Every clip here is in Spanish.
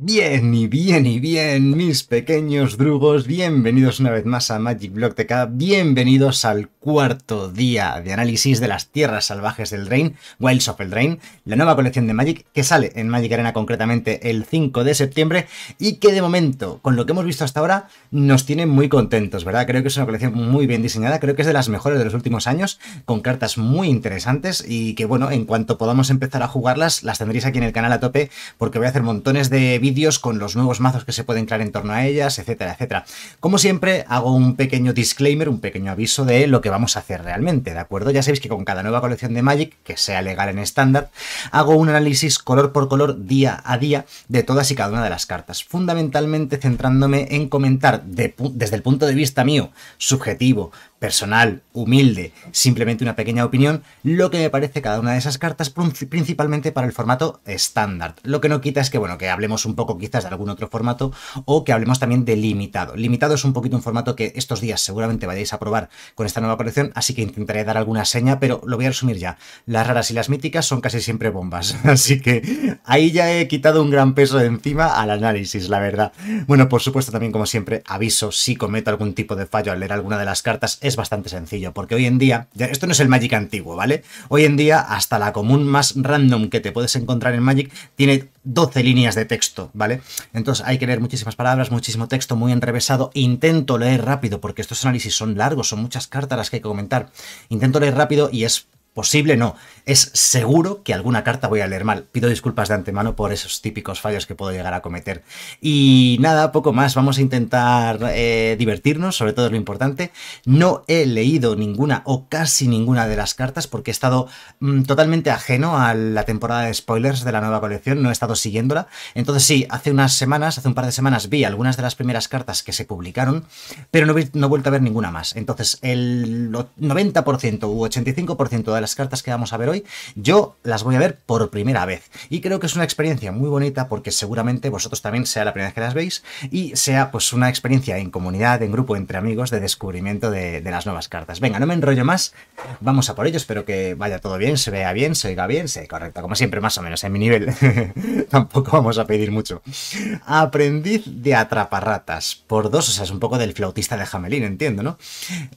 Bien y bien y bien, mis pequeños drugos, bienvenidos una vez más a Magic Block TK, bienvenidos al cuarto día de análisis de las tierras salvajes del Drain, Wilds of Drain, la nueva colección de Magic que sale en Magic Arena concretamente el 5 de septiembre y que de momento, con lo que hemos visto hasta ahora, nos tiene muy contentos, ¿verdad? Creo que es una colección muy bien diseñada, creo que es de las mejores de los últimos años, con cartas muy interesantes y que bueno, en cuanto podamos empezar a jugarlas, las tendréis aquí en el canal a tope porque voy a hacer montones de con los nuevos mazos que se pueden crear en torno a ellas, etcétera, etcétera. Como siempre, hago un pequeño disclaimer, un pequeño aviso de lo que vamos a hacer realmente, ¿de acuerdo? Ya sabéis que con cada nueva colección de Magic, que sea legal en estándar, hago un análisis color por color, día a día, de todas y cada una de las cartas, fundamentalmente centrándome en comentar desde el punto de vista mío, subjetivo, personal, humilde, simplemente una pequeña opinión, lo que me parece cada una de esas cartas, principalmente para el formato estándar. Lo que no quita es que, bueno, que hablemos un poco quizás de algún otro formato o que hablemos también de limitado. Limitado es un poquito un formato que estos días seguramente vayáis a probar con esta nueva colección, así que intentaré dar alguna seña, pero lo voy a resumir ya. Las raras y las míticas son casi siempre bombas, así que ahí ya he quitado un gran peso de encima al análisis, la verdad. Bueno, por supuesto también como siempre aviso si cometo algún tipo de fallo al leer alguna de las cartas es bastante sencillo, porque hoy en día, esto no es el Magic antiguo, ¿vale? Hoy en día hasta la común más random que te puedes encontrar en Magic tiene 12 líneas de texto, ¿vale? Entonces hay que leer muchísimas palabras, muchísimo texto muy enrevesado. Intento leer rápido, porque estos análisis son largos, son muchas cartas las que hay que comentar. Intento leer rápido y es posible, no, es seguro que alguna carta voy a leer mal. Pido disculpas de antemano por esos típicos fallos que puedo llegar a cometer. Y nada, poco más. Vamos a intentar eh, divertirnos, sobre todo es lo importante. No he leído ninguna o casi ninguna de las cartas porque he estado mm, totalmente ajeno a la temporada de spoilers de la nueva colección. No he estado siguiéndola. Entonces sí, hace unas semanas, hace un par de semanas, vi algunas de las primeras cartas que se publicaron, pero no, no he vuelto a ver ninguna más. Entonces el 90% u 85% de las cartas que vamos a ver hoy yo las voy a ver por primera vez. Y creo que es una experiencia muy bonita porque seguramente vosotros también sea la primera vez que las veis y sea pues una experiencia en comunidad, en grupo, entre amigos de descubrimiento de, las nuevas cartas. Venga, no me enrollo más, vamos a por ello, espero que vaya todo bien, se vea bien, se oiga bien, se correcto, como siempre más o menos en mi nivel. Tampoco vamos a pedir mucho. Aprendiz de atraparratas, por dos, o sea, es un poco del flautista de Jamelín, entiendo, ¿no?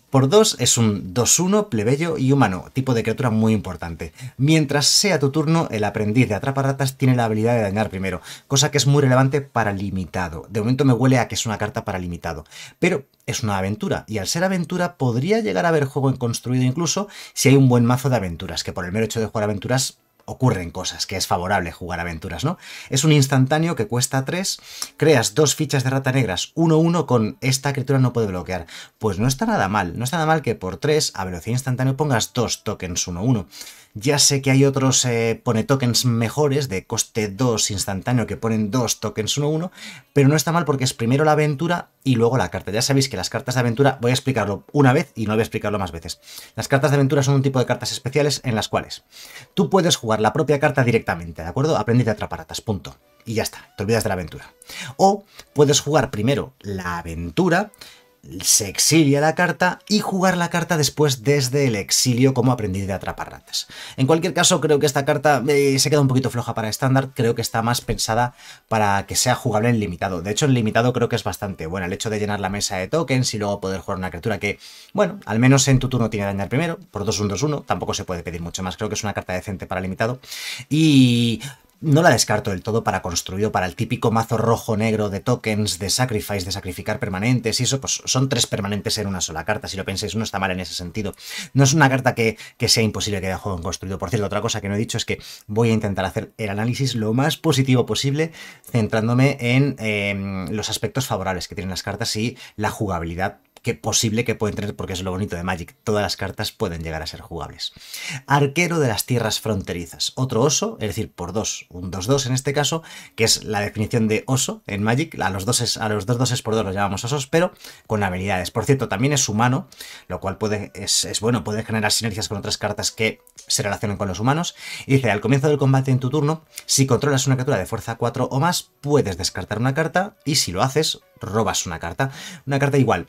Por dos es un 2-1 plebeyo y humano, tipo de criatura muy importante. Mientras sea tu turno, el aprendiz de ratas tiene la habilidad de dañar primero, cosa que es muy relevante para limitado. De momento me huele a que es una carta para limitado, pero es una aventura, y al ser aventura podría llegar a haber juego en construido incluso si hay un buen mazo de aventuras, que por el mero hecho de jugar aventuras ocurren cosas, que es favorable jugar aventuras, ¿no? Es un instantáneo que cuesta 3, creas dos fichas de rata negras, 1-1 con esta criatura no puede bloquear. Pues no está nada mal, no está nada mal que por 3 a velocidad instantánea pongas dos tokens 1-1. Ya sé que hay otros eh, pone tokens mejores de coste 2 instantáneo que ponen dos tokens 1-1, pero no está mal porque es primero la aventura y luego la carta. Ya sabéis que las cartas de aventura, voy a explicarlo una vez y no voy a explicarlo más veces. Las cartas de aventura son un tipo de cartas especiales en las cuales tú puedes jugar la propia carta directamente, ¿de acuerdo? y de atraparatas, punto. Y ya está, te olvidas de la aventura. O puedes jugar primero la aventura, se exilia la carta y jugar la carta después desde el exilio como aprendiz de atrapar ratas En cualquier caso, creo que esta carta eh, se queda un poquito floja para estándar, creo que está más pensada para que sea jugable en limitado. De hecho, en limitado creo que es bastante buena el hecho de llenar la mesa de tokens y luego poder jugar una criatura que, bueno, al menos en tu turno tiene dañar primero, por 2-1-2-1, tampoco se puede pedir mucho más, creo que es una carta decente para limitado. Y no la descarto del todo para construir para el típico mazo rojo-negro de tokens, de sacrifice, de sacrificar permanentes y eso, pues son tres permanentes en una sola carta, si lo pensáis, no está mal en ese sentido. No es una carta que, sea imposible que haya juego en construido. Por cierto, otra cosa que no he dicho es que voy a intentar hacer el análisis lo más positivo posible, centrándome en eh, los aspectos favorables que tienen las cartas y la jugabilidad que posible que pueden tener, porque es lo bonito de Magic, todas las cartas pueden llegar a ser jugables. Arquero de las tierras fronterizas, otro oso, es decir, por dos, un 2-2 en este caso, que es la definición de oso en Magic, a los 2 a los por dos los llamamos osos, pero con habilidades. Por cierto, también es humano, lo cual puede, es, bueno, puede generar sinergias con otras cartas que se relacionan con los humanos. Y dice, al comienzo del combate en tu turno, si controlas una criatura de fuerza 4 o más, puedes descartar una carta y si lo haces, robas una carta. Una carta igual,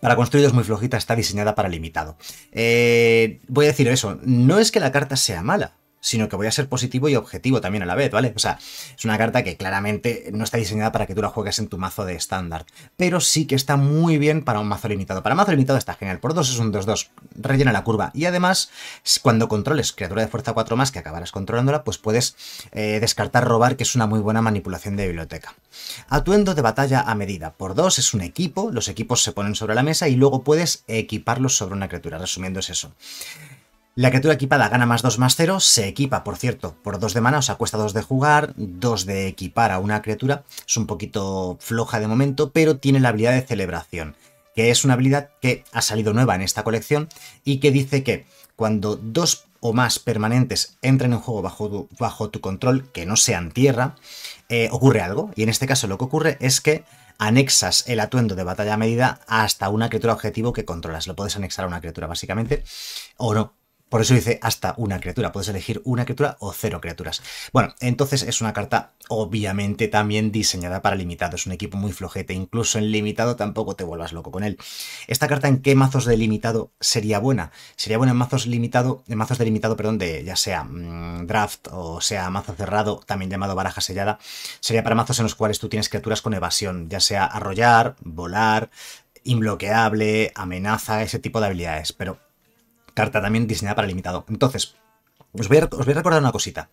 para construidos muy flojita, está diseñada para limitado. Eh, voy a decir eso, no es que la carta sea mala, sino que voy a ser positivo y objetivo también a la vez, ¿vale? O sea, es una carta que claramente no está diseñada para que tú la juegues en tu mazo de estándar, pero sí que está muy bien para un mazo limitado. Para mazo limitado está genial, por dos es un 2-2, rellena la curva, y además, cuando controles criatura de fuerza 4 más, que acabarás controlándola, pues puedes eh, descartar robar, que es una muy buena manipulación de biblioteca. Atuendo de batalla a medida, por dos es un equipo, los equipos se ponen sobre la mesa y luego puedes equiparlos sobre una criatura, resumiendo es eso. La criatura equipada gana más 2 más 0, se equipa, por cierto, por 2 de mana, o sea, cuesta 2 de jugar, 2 de equipar a una criatura, es un poquito floja de momento, pero tiene la habilidad de celebración, que es una habilidad que ha salido nueva en esta colección y que dice que cuando dos o más permanentes entren en juego bajo tu, bajo tu control, que no sean tierra, eh, ocurre algo, y en este caso lo que ocurre es que anexas el atuendo de batalla a medida hasta una criatura objetivo que controlas. Lo puedes anexar a una criatura, básicamente, o no, por eso dice hasta una criatura. Puedes elegir una criatura o cero criaturas. Bueno, entonces es una carta obviamente también diseñada para limitado. Es un equipo muy flojete. Incluso en limitado tampoco te vuelvas loco con él. ¿Esta carta en qué mazos de limitado sería buena? Sería buena en mazos limitado, en mazos de limitado, perdón, de ya sea mm, draft o sea mazo cerrado, también llamado baraja sellada. Sería para mazos en los cuales tú tienes criaturas con evasión, ya sea arrollar, volar, inbloqueable, amenaza, ese tipo de habilidades. Pero carta también diseñada para limitado. Entonces, os voy, a, recordar una cosita.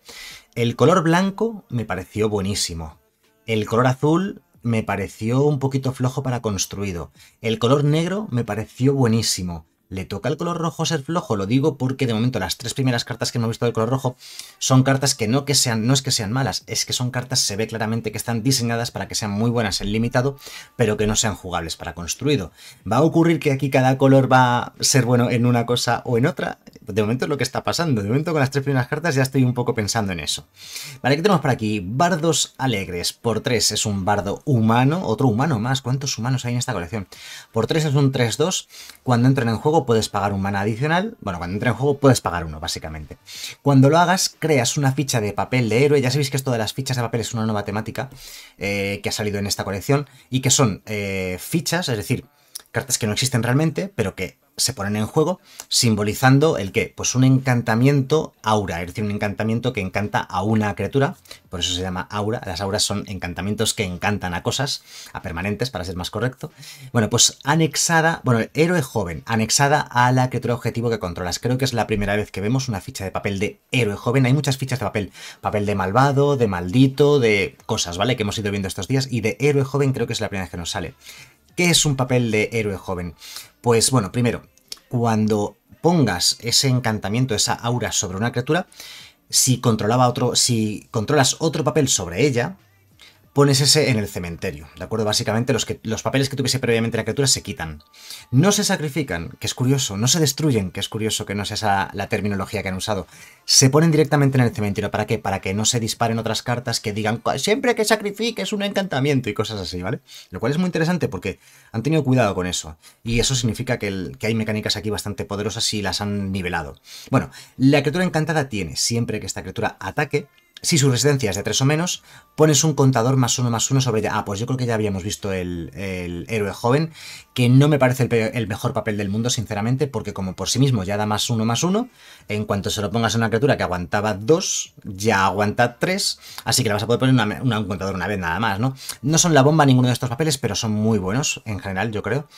El color blanco me pareció buenísimo. El color azul me pareció un poquito flojo para construido. El color negro me pareció buenísimo le toca el color rojo ser flojo, lo digo porque de momento las tres primeras cartas que hemos visto del color rojo son cartas que no, que sean, no es que sean malas, es que son cartas, se ve claramente que están diseñadas para que sean muy buenas en limitado, pero que no sean jugables para construido. ¿Va a ocurrir que aquí cada color va a ser bueno en una cosa o en otra? de momento es lo que está pasando. De momento con las tres primeras cartas ya estoy un poco pensando en eso. Vale, ¿qué tenemos por aquí? Bardos alegres. Por 3 es un bardo humano. Otro humano más. ¿Cuántos humanos hay en esta colección? Por 3 es un 3-2. Cuando entran en juego puedes pagar un mana adicional. Bueno, cuando entren en juego puedes pagar uno, básicamente. Cuando lo hagas, creas una ficha de papel de héroe. Ya sabéis que esto de las fichas de papel es una nueva temática eh, que ha salido en esta colección. Y que son eh, fichas, es decir, cartas que no existen realmente, pero que se ponen en juego, simbolizando el que, pues un encantamiento aura, es decir, un encantamiento que encanta a una criatura, por eso se llama aura, las auras son encantamientos que encantan a cosas, a permanentes, para ser más correcto. Bueno, pues anexada, bueno, el héroe joven, anexada a la criatura objetivo que controlas. Creo que es la primera vez que vemos una ficha de papel de héroe joven, hay muchas fichas de papel, papel de malvado, de maldito, de cosas, ¿vale? Que hemos ido viendo estos días, y de héroe joven creo que es la primera vez que nos sale. ¿Qué es un papel de héroe joven? Pues bueno, primero, cuando pongas ese encantamiento, esa aura sobre una criatura, si controlaba otro, si controlas otro papel sobre ella, pones ese en el cementerio, ¿de acuerdo? Básicamente los, que, los papeles que tuviese previamente la criatura se quitan. No se sacrifican, que es curioso, no se destruyen, que es curioso que no sea esa la terminología que han usado. Se ponen directamente en el cementerio, ¿para qué? Para que no se disparen otras cartas que digan siempre que sacrifiques un encantamiento y cosas así, ¿vale? Lo cual es muy interesante porque han tenido cuidado con eso. Y eso significa que, que hay mecánicas aquí bastante poderosas y las han nivelado. Bueno, la criatura encantada tiene siempre que esta criatura ataque, si su residencia es de 3 o menos, pones un contador más 1 más 1 sobre ella. Ah, pues yo creo que ya habíamos visto el, héroe joven, que no me parece el, mejor papel del mundo, sinceramente, porque como por sí mismo ya da más 1 más 1, en cuanto se lo pongas a una criatura que aguantaba 2, ya aguanta 3, así que le vas a poder poner un contador una vez nada más, ¿no? No son la bomba ninguno de estos papeles, pero son muy buenos en general, yo creo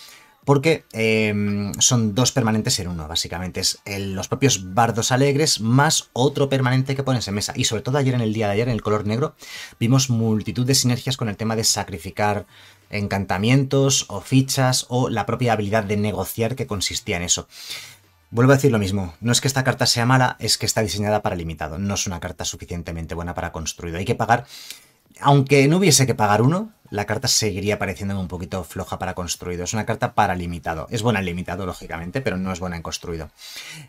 porque em, son dos permanentes en uno, básicamente. Es los propios bardos alegres más otro permanente que pones en mesa. Y sobre todo ayer, en el día de ayer, en el color negro, vimos multitud de sinergias con el tema de sacrificar encantamientos o fichas o la propia habilidad de negociar que consistía en eso. Vuelvo a decir lo mismo, no es que esta carta sea mala, es que está diseñada para limitado, no es una carta suficientemente buena para construido. Hay que pagar aunque no hubiese que pagar uno, la carta seguiría pareciéndome un poquito floja para construido. Es una carta para limitado. Es buena en limitado, lógicamente, pero no es buena en construido.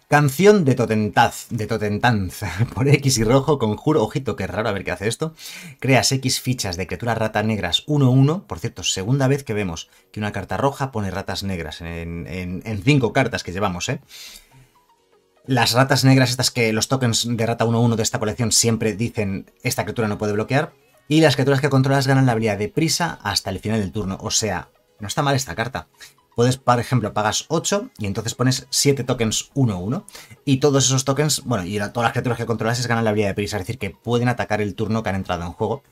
Canción de de Totentanz, por X y rojo, conjuro, ojito, qué raro, a ver qué hace esto. Creas X fichas de criaturas rata negras 1-1. Por cierto, segunda vez que vemos que una carta roja pone ratas negras en, 5 cinco cartas que llevamos, ¿eh? Las ratas negras, estas que los tokens de rata 1-1 de esta colección siempre dicen esta criatura no puede bloquear, y las criaturas que controlas ganan la habilidad de prisa hasta el final del turno. O sea, no está mal esta carta. Puedes, por ejemplo, pagas 8 y entonces pones 7 tokens 1-1. Y todos esos tokens, bueno, y todas las criaturas que controlas ganan la habilidad de prisa, es decir, que pueden atacar el turno que han entrado en juego,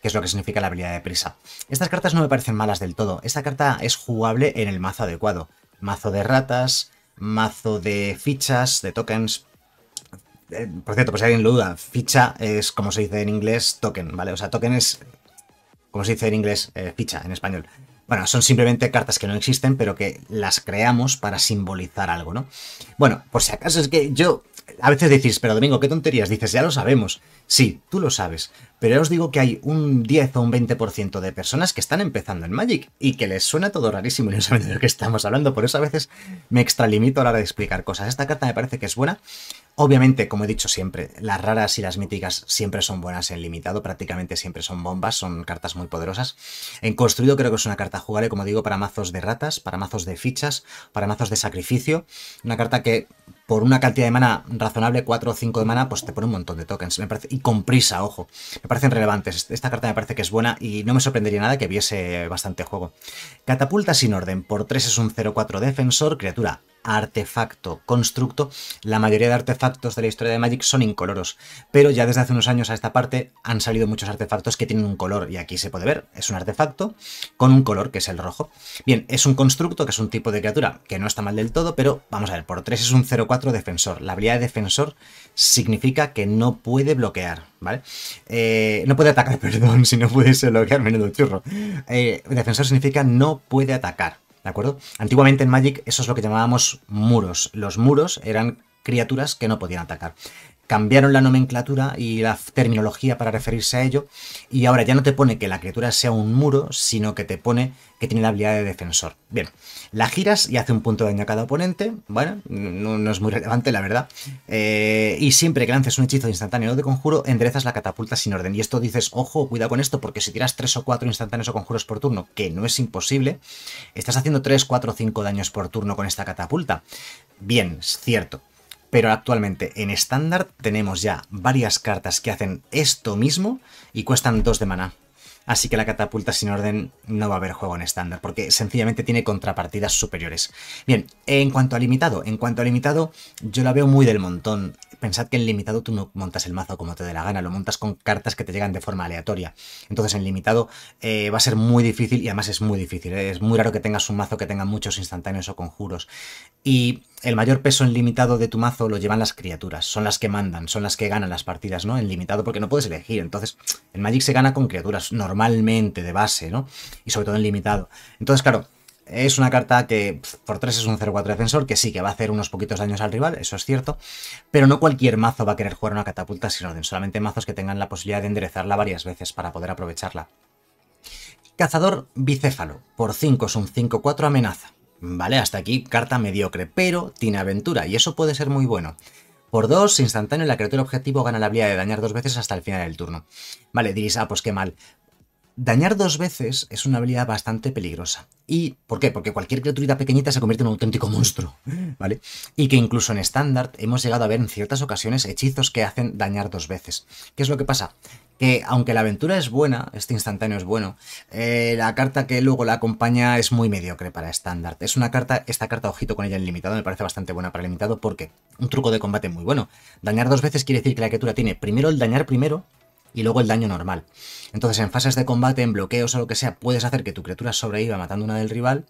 que es lo que significa la habilidad de prisa. Estas cartas no me parecen malas del todo. Esta carta es jugable en el mazo adecuado. Mazo de ratas, mazo de fichas, de tokens, eh, por cierto, pues si alguien lo duda, ficha es como se dice en inglés token, ¿vale? O sea, token es, como se dice en inglés, eh, ficha en español. Bueno, son simplemente cartas que no existen, pero que las creamos para simbolizar algo, ¿no? Bueno, por si acaso es que yo... A veces decís, pero Domingo, qué tonterías. Dices, ya lo sabemos. Sí, tú lo sabes. Pero ya os digo que hay un 10 o un 20% de personas que están empezando en Magic y que les suena todo rarísimo y no saben de lo que estamos hablando. Por eso a veces me extralimito a la hora de explicar cosas. Esta carta me parece que es buena. Obviamente, como he dicho siempre, las raras y las míticas siempre son buenas en limitado, prácticamente siempre son bombas, son cartas muy poderosas. En construido creo que es una carta jugable, como digo, para mazos de ratas, para mazos de fichas, para mazos de sacrificio. Una carta que por una cantidad de mana razonable, 4 o 5 de mana, pues te pone un montón de tokens. Me parece, y con prisa, ojo. Me parecen relevantes. Este, esta carta me parece que es buena y no me sorprendería nada que viese bastante juego. Catapulta sin orden. Por 3 es un 0-4 defensor, criatura artefacto, constructo, la mayoría de artefactos de la historia de Magic son incoloros, pero ya desde hace unos años a esta parte han salido muchos artefactos que tienen un color, y aquí se puede ver, es un artefacto con un color que es el rojo. Bien, es un constructo, que es un tipo de criatura que no está mal del todo, pero vamos a ver, por 3 es un 0-4 defensor. La habilidad de defensor significa que no puede bloquear, ¿vale? Eh, no puede atacar, perdón, si no pudiese bloquear, menudo churro. Eh, defensor significa no puede atacar, ¿de acuerdo? Antiguamente en Magic eso es lo que llamábamos muros. Los muros eran criaturas que no podían atacar cambiaron la nomenclatura y la terminología para referirse a ello, y ahora ya no te pone que la criatura sea un muro, sino que te pone que tiene la habilidad de defensor. Bien, la giras y hace un punto de daño a cada oponente, bueno, no, es muy relevante la verdad, eh, y siempre que lances un hechizo instantáneo de conjuro, enderezas la catapulta sin orden, y esto dices, ojo, cuidado con esto, porque si tiras 3 o 4 instantáneos o conjuros por turno, que no es imposible, estás haciendo 3, 4 o 5 daños por turno con esta catapulta. Bien, es cierto, pero actualmente en estándar tenemos ya varias cartas que hacen esto mismo y cuestan 2 de maná. Así que la catapulta sin orden no va a haber juego en estándar, porque sencillamente tiene contrapartidas superiores. Bien, en cuanto a limitado, en cuanto a limitado, yo la veo muy del montón. Pensad que en limitado tú no montas el mazo como te dé la gana, lo montas con cartas que te llegan de forma aleatoria. Entonces en limitado eh, va a ser muy difícil y además es muy difícil. Es muy raro que tengas un mazo que tenga muchos instantáneos o conjuros. Y el mayor peso en limitado de tu mazo lo llevan las criaturas, son las que mandan, son las que ganan las partidas, ¿no? En limitado porque no puedes elegir, entonces el Magic se gana con criaturas normalmente de base, ¿no? Y sobre todo en limitado. Entonces, claro, es una carta que por 3 es un 0-4 defensor, que sí que va a hacer unos poquitos daños al rival, eso es cierto, pero no cualquier mazo va a querer jugar una catapulta sin orden, solamente mazos que tengan la posibilidad de enderezarla varias veces para poder aprovecharla. Cazador bicéfalo, por 5 es un 5-4 amenaza. ¿vale? Hasta aquí carta mediocre, pero tiene aventura y eso puede ser muy bueno. Por dos, instantáneo, la criatura objetivo gana la habilidad de dañar dos veces hasta el final del turno. Vale, diréis, ah, pues qué mal. Dañar dos veces es una habilidad bastante peligrosa. ¿Y por qué? Porque cualquier criaturita pequeñita se convierte en un auténtico monstruo, ¿vale? Y que incluso en estándar hemos llegado a ver en ciertas ocasiones hechizos que hacen dañar dos veces. ¿Qué es lo que pasa? que aunque la aventura es buena, este instantáneo es bueno, eh, la carta que luego la acompaña es muy mediocre para estándar. Es una carta, esta carta, ojito con ella en limitado, me parece bastante buena para limitado porque un truco de combate muy bueno. Dañar dos veces quiere decir que la criatura tiene primero el dañar primero y luego el daño normal. Entonces en fases de combate, en bloqueos o lo que sea, puedes hacer que tu criatura sobreviva matando una del rival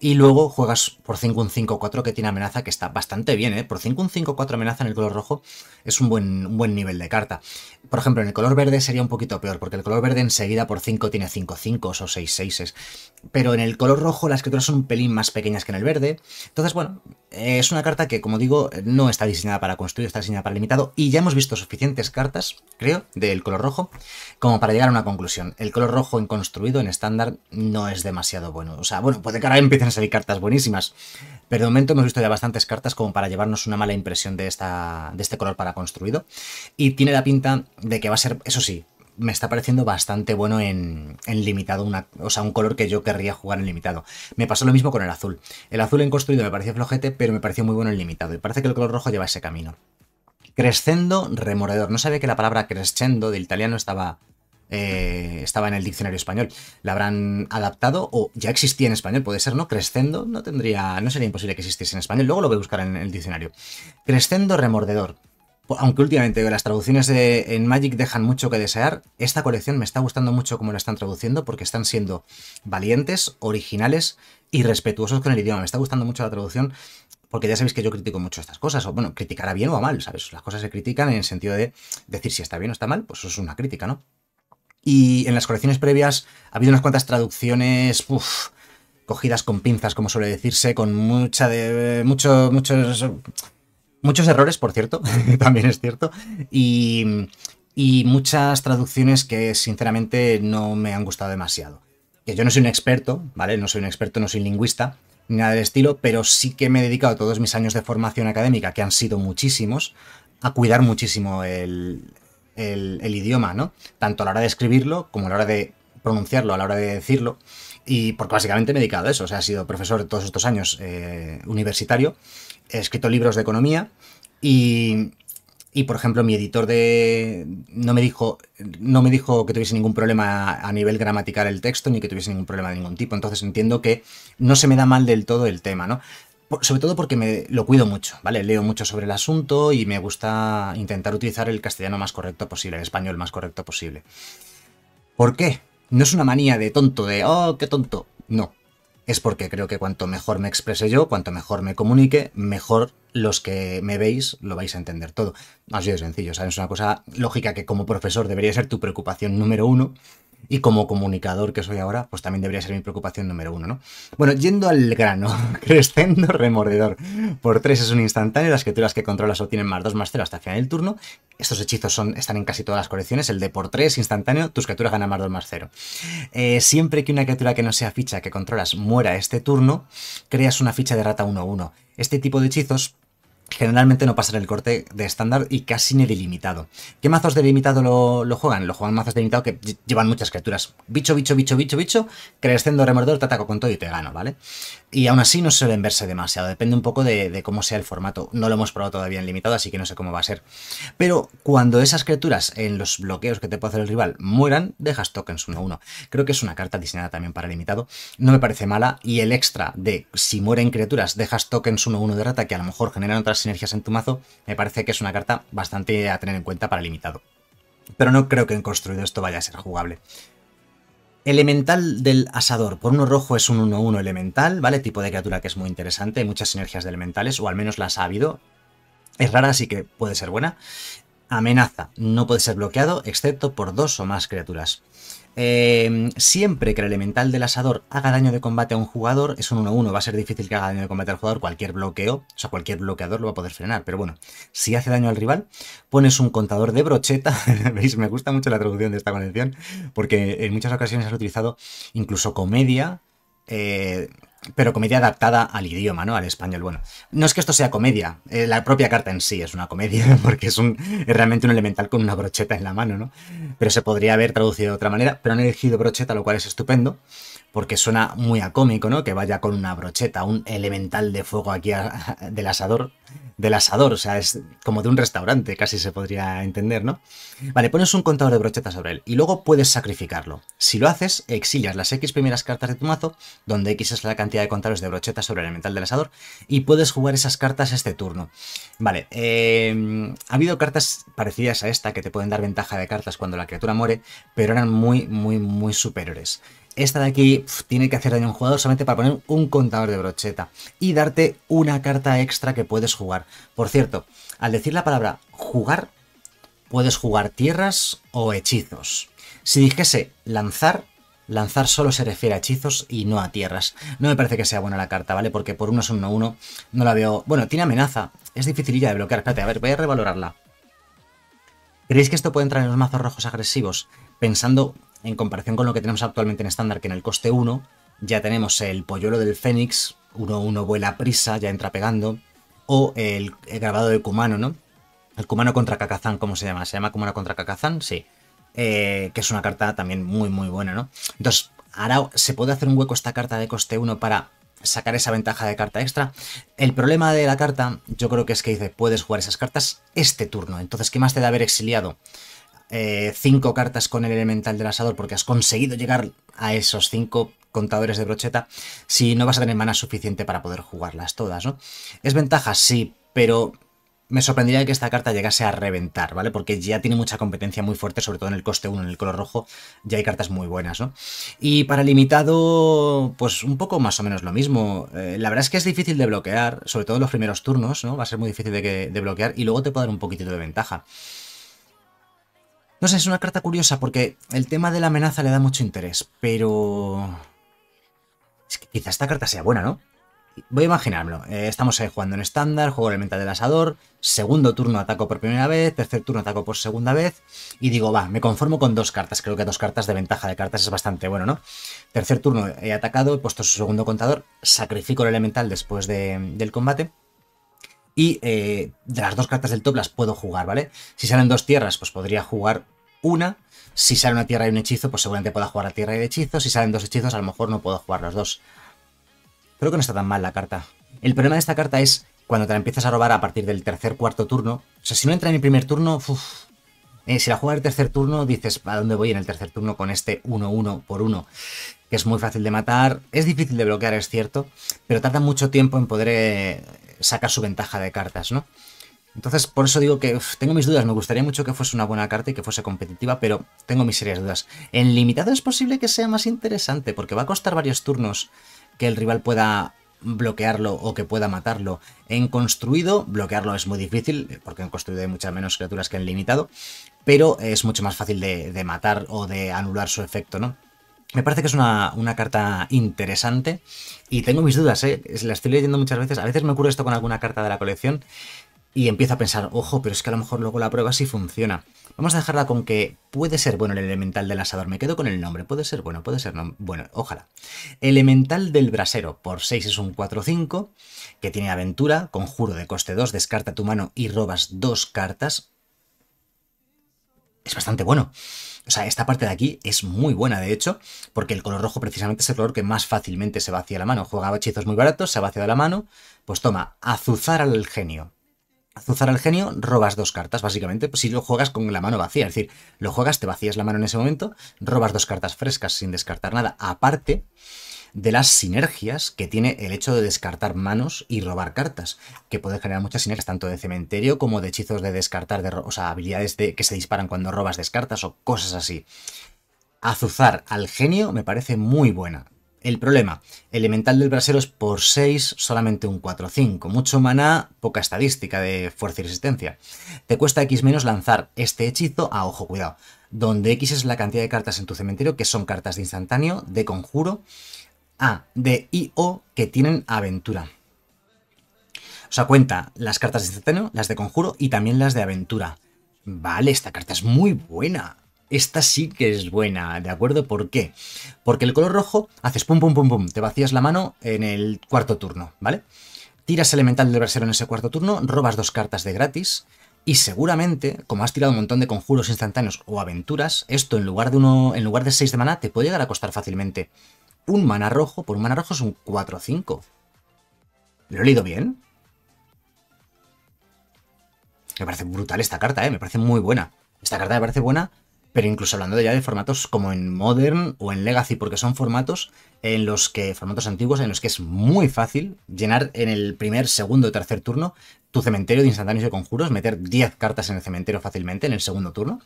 y luego juegas por 5 un 5-4 que tiene amenaza que está bastante bien, ¿eh? Por 5 un 5-4 amenaza en el color rojo es un buen, nivel de carta. Por ejemplo, en el color verde sería un poquito peor, porque el color verde enseguida por 5 tiene 5-5 o 6-6 pero en el color rojo las criaturas son un pelín más pequeñas que en el verde. Entonces, bueno, eh, es una carta que, como digo, no está diseñada para construir, está diseñada para limitado, y ya hemos visto suficientes cartas, creo, del color rojo, como para llegar a una conclusión. El color rojo en construido, en estándar, no es demasiado bueno. O sea, bueno, puede que ahora empiecen a salir cartas buenísimas, pero de momento hemos visto ya bastantes cartas como para llevarnos una mala impresión de, esta, de este color para construido, y tiene la pinta de que va a ser, eso sí, me está pareciendo bastante bueno en, limitado, una, o sea, un color que yo querría jugar en limitado. Me pasó lo mismo con el azul. El azul en construido me pareció flojete, pero me pareció muy bueno en limitado. Y parece que el color rojo lleva ese camino. Crescendo remordedor. No sabía que la palabra crescendo del italiano estaba, eh, estaba en el diccionario español. La habrán adaptado o ya existía en español, puede ser, ¿no? Crescendo no tendría, no sería imposible que existiese en español. Luego lo voy a buscar en el diccionario. Crescendo remordedor. Pues, aunque últimamente las traducciones de, en Magic dejan mucho que desear, esta colección me está gustando mucho como la están traduciendo porque están siendo valientes, originales y respetuosos con el idioma. Me está gustando mucho la traducción porque ya sabéis que yo critico mucho estas cosas, o bueno, criticará bien o a mal, ¿sabes? Las cosas se critican en el sentido de decir si está bien o está mal, pues eso es una crítica, ¿no? Y en las colecciones previas ha habido unas cuantas traducciones, cogidas con pinzas, como suele decirse, con mucha de, mucho, muchos Muchos errores, por cierto, también es cierto. Y, muchas traducciones que sinceramente no me han gustado demasiado. Que yo no soy un experto, ¿vale? No soy un experto, no soy lingüista, ni nada del estilo, pero sí que me he dedicado todos mis años de formación académica, que han sido muchísimos, a cuidar muchísimo el, idioma, ¿no? Tanto a la hora de escribirlo como a la hora de pronunciarlo, a la hora de decirlo. Y por básicamente me he dedicado a eso, o sea, he sido profesor todos estos años eh, universitario he escrito libros de economía y, y, por ejemplo, mi editor de no me dijo no me dijo que tuviese ningún problema a nivel gramatical el texto ni que tuviese ningún problema de ningún tipo. Entonces entiendo que no se me da mal del todo el tema, ¿no? sobre todo porque me lo cuido mucho, ¿vale? Leo mucho sobre el asunto y me gusta intentar utilizar el castellano más correcto posible, el español más correcto posible. ¿Por qué? No es una manía de tonto, de, oh, qué tonto. No, es porque creo que cuanto mejor me exprese yo, cuanto mejor me comunique, mejor los que me veis lo vais a entender todo. Así de sencillo, ¿sabes? Es una cosa lógica que como profesor debería ser tu preocupación número uno, y como comunicador que soy ahora, pues también debería ser mi preocupación número uno, ¿no? Bueno, yendo al grano, creciendo remordedor. Por tres es un instantáneo, las criaturas que controlas obtienen más dos más cero hasta el final del turno. Estos hechizos son, están en casi todas las colecciones. El de por tres instantáneo, tus criaturas ganan más dos más cero. Eh, siempre que una criatura que no sea ficha que controlas muera este turno, creas una ficha de rata 1-1. Este tipo de hechizos generalmente no pasan el corte de estándar y casi ni delimitado. ¿Qué mazos delimitado lo, juegan? Lo juegan mazos delimitado que llevan muchas criaturas. Bicho, bicho, bicho, bicho, bicho, creciendo remordor, te ataco con todo y te gano, ¿vale? y aún así no suelen verse demasiado, depende un poco de, cómo sea el formato. No lo hemos probado todavía en limitado, así que no sé cómo va a ser. Pero cuando esas criaturas en los bloqueos que te puede hacer el rival mueran, dejas tokens 1-1. Creo que es una carta diseñada también para limitado, no me parece mala, y el extra de si mueren criaturas, dejas tokens 1-1 de rata, que a lo mejor generan otras sinergias en tu mazo, me parece que es una carta bastante a tener en cuenta para limitado. Pero no creo que en construido esto vaya a ser jugable. Elemental del asador. Por uno rojo es un 1-1 elemental, ¿vale? Tipo de criatura que es muy interesante. Hay muchas sinergias de elementales, o al menos las ha habido. Es rara, así que puede ser buena. Amenaza. No puede ser bloqueado, excepto por dos o más criaturas. Em, siempre que el elemental del asador haga daño de combate a un jugador, es un 1-1, va a ser difícil que haga daño de combate al jugador, cualquier bloqueo, o sea, cualquier bloqueador lo va a poder frenar, pero bueno, si hace daño al rival, pones un contador de brocheta, veis, me gusta mucho la traducción de esta conexión porque en muchas ocasiones has utilizado incluso comedia, eh, pero comedia adaptada al idioma, ¿no? Al español. Bueno, no es que esto sea comedia, eh, la propia carta en sí es una comedia, porque es, un, es realmente un elemental con una brocheta en la mano, ¿no? Pero se podría haber traducido de otra manera, pero han elegido brocheta, lo cual es estupendo porque suena muy a cómico, ¿no? Que vaya con una brocheta, un elemental de fuego aquí del asador. Del asador, o sea, es como de un restaurante, casi se podría entender, ¿no? Vale, pones un contador de brochetas sobre él y luego puedes sacrificarlo. Si lo haces, exilias las X primeras cartas de tu mazo, donde X es la cantidad de contadores de brochetas sobre el elemental del asador, y puedes jugar esas cartas este turno. Vale, em, ha habido cartas parecidas a esta que te pueden dar ventaja de cartas cuando la criatura muere, pero eran muy, muy, muy superiores. Esta de aquí tiene que hacer daño a un jugador solamente para poner un contador de brocheta y darte una carta extra que puedes jugar. Por cierto, al decir la palabra jugar, puedes jugar tierras o hechizos. Si dijese lanzar, lanzar solo se refiere a hechizos y no a tierras. No me parece que sea buena la carta, ¿vale? Porque por uno es uno, no la veo... Bueno, tiene amenaza, es difícil de bloquear. Espérate, a ver, voy a revalorarla. ¿Creéis que esto puede entrar en los mazos rojos agresivos? Pensando en comparación con lo que tenemos actualmente en estándar, que en el coste 1 ya tenemos el polluelo del Fénix, uno, uno vuela prisa, ya entra pegando, o el, grabado de Kumano, ¿no? El Kumano contra Kakazán, ¿cómo se llama? ¿Se llama Kumano contra Kakazán? Sí. Eh, que es una carta también muy, muy buena, ¿no? Entonces, ahora se puede hacer un hueco esta carta de coste 1 para sacar esa ventaja de carta extra. El problema de la carta, yo creo que es que dice, puedes jugar esas cartas este turno. Entonces, ¿qué más te da haber exiliado? 5 eh, cinco cartas con el elemental del asador porque has conseguido llegar a esos cinco contadores de brocheta si no vas a tener mana suficiente para poder jugarlas todas, ¿no? Es ventaja, sí, pero me sorprendería que esta carta llegase a reventar, ¿vale? Porque ya tiene mucha competencia muy fuerte, sobre todo en el coste 1, en el color rojo, ya hay cartas muy buenas, ¿no? Y para limitado, pues un poco más o menos lo mismo. Eh, la verdad es que es difícil de bloquear, sobre todo en los primeros turnos, ¿no? Va a ser muy difícil de bloquear y luego te puede dar un poquitito de ventaja. No sé, es una carta curiosa porque el tema de la amenaza le da mucho interés, pero... Es que quizá esta carta sea buena, ¿no? Voy a imaginarlo. Eh, estamos ahí eh, jugando en estándar, juego elemental del asador, segundo turno ataco por primera vez, tercer turno ataco por segunda vez, y digo, va, me conformo con dos cartas. Creo que dos cartas de ventaja de cartas es bastante bueno, ¿no? Tercer turno he atacado, he puesto su segundo contador, sacrifico el elemental después del combate, y eh, de las dos cartas del top las puedo jugar, ¿vale? Si salen dos tierras, pues podría jugar una. Si sale una tierra y un hechizo, pues seguramente pueda jugar a tierra y el hechizo. Si salen dos hechizos, a lo mejor no puedo jugar los dos. Creo que no está tan mal la carta. El problema de esta carta es cuando te la empiezas a robar a partir del tercer, cuarto turno. O sea, si no entra en el primer turno, eh, si la juega el tercer turno, dices, ¿a dónde voy en el tercer turno con este 1-1 por 1? Que es muy fácil de matar, es difícil de bloquear, es cierto, pero tarda mucho tiempo en poder eh, sacar su ventaja de cartas, ¿no? Entonces, por eso digo que tengo mis dudas. Me gustaría mucho que fuese una buena carta y que fuese competitiva, pero tengo mis serias dudas. En limitado es posible que sea más interesante, porque va a costar varios turnos que el rival pueda bloquearlo o que pueda matarlo. En construido, bloquearlo es muy difícil, eh, porque en construido hay muchas menos criaturas que en limitado, pero es mucho más fácil de, matar o de anular su efecto, ¿no? Me parece que es una, una, carta interesante y tengo mis dudas, ¿eh? la estoy leyendo muchas veces. A veces me ocurre esto con alguna carta de la colección y empiezo a pensar, ojo, pero es que a lo mejor luego la prueba sí funciona. Vamos a dejarla con que puede ser bueno el elemental del asador. Me quedo con el nombre. Puede ser bueno, puede ser no, bueno, ojalá. Elemental del brasero. Por 6 es un 4-5, que tiene aventura, conjuro de coste 2, descarta tu mano y robas dos cartas. Es bastante bueno. O sea, esta parte de aquí es muy buena, de hecho, porque el color rojo precisamente es el color que más fácilmente se vacía la mano. Juega hechizos muy baratos, se va hacia la mano. Pues toma, azuzar al genio azuzar al genio, robas dos cartas, básicamente. si lo juegas con la mano vacía, es decir, lo juegas, te vacías la mano en ese momento, robas dos cartas frescas sin descartar nada. Aparte de las sinergias que tiene el hecho de descartar manos y robar cartas, que puede generar muchas sinergias, tanto de cementerio como de hechizos de descartar, de o sea, habilidades de que se disparan cuando robas descartas o cosas así. Azuzar al genio me parece muy buena. El problema, elemental del brasero es por 6, solamente un 4-5. Mucho maná, poca estadística de fuerza y resistencia. Te cuesta X menos lanzar este hechizo a ojo cuidado, donde X es la cantidad de cartas en tu cementerio, que son cartas de instantáneo, de conjuro, A, de I o que tienen aventura. O sea, cuenta las cartas de instantáneo, las de conjuro y también las de aventura. Vale, esta carta es muy buena. Esta sí que es buena, ¿de acuerdo? ¿Por qué? Porque el color rojo haces pum pum pum pum, te vacías la mano en el cuarto turno, ¿vale? Tiras elemental del brasero en ese cuarto turno, robas dos cartas de gratis, y seguramente, como has tirado un montón de conjuros instantáneos o aventuras, esto en lugar de uno, en lugar de 6 de mana te puede llegar a costar fácilmente un mana rojo, por un mana rojo es un 4 o 5. ¿Lo he leído bien? Me parece brutal esta carta, ¿eh? Me parece muy buena. Esta carta me parece buena pero incluso hablando ya de formatos como en Modern o en Legacy, porque son formatos en los que, formatos antiguos, en los que es muy fácil llenar en el primer, segundo y tercer turno tu cementerio de instantáneos y conjuros, meter 10 cartas en el cementerio fácilmente en el segundo turno.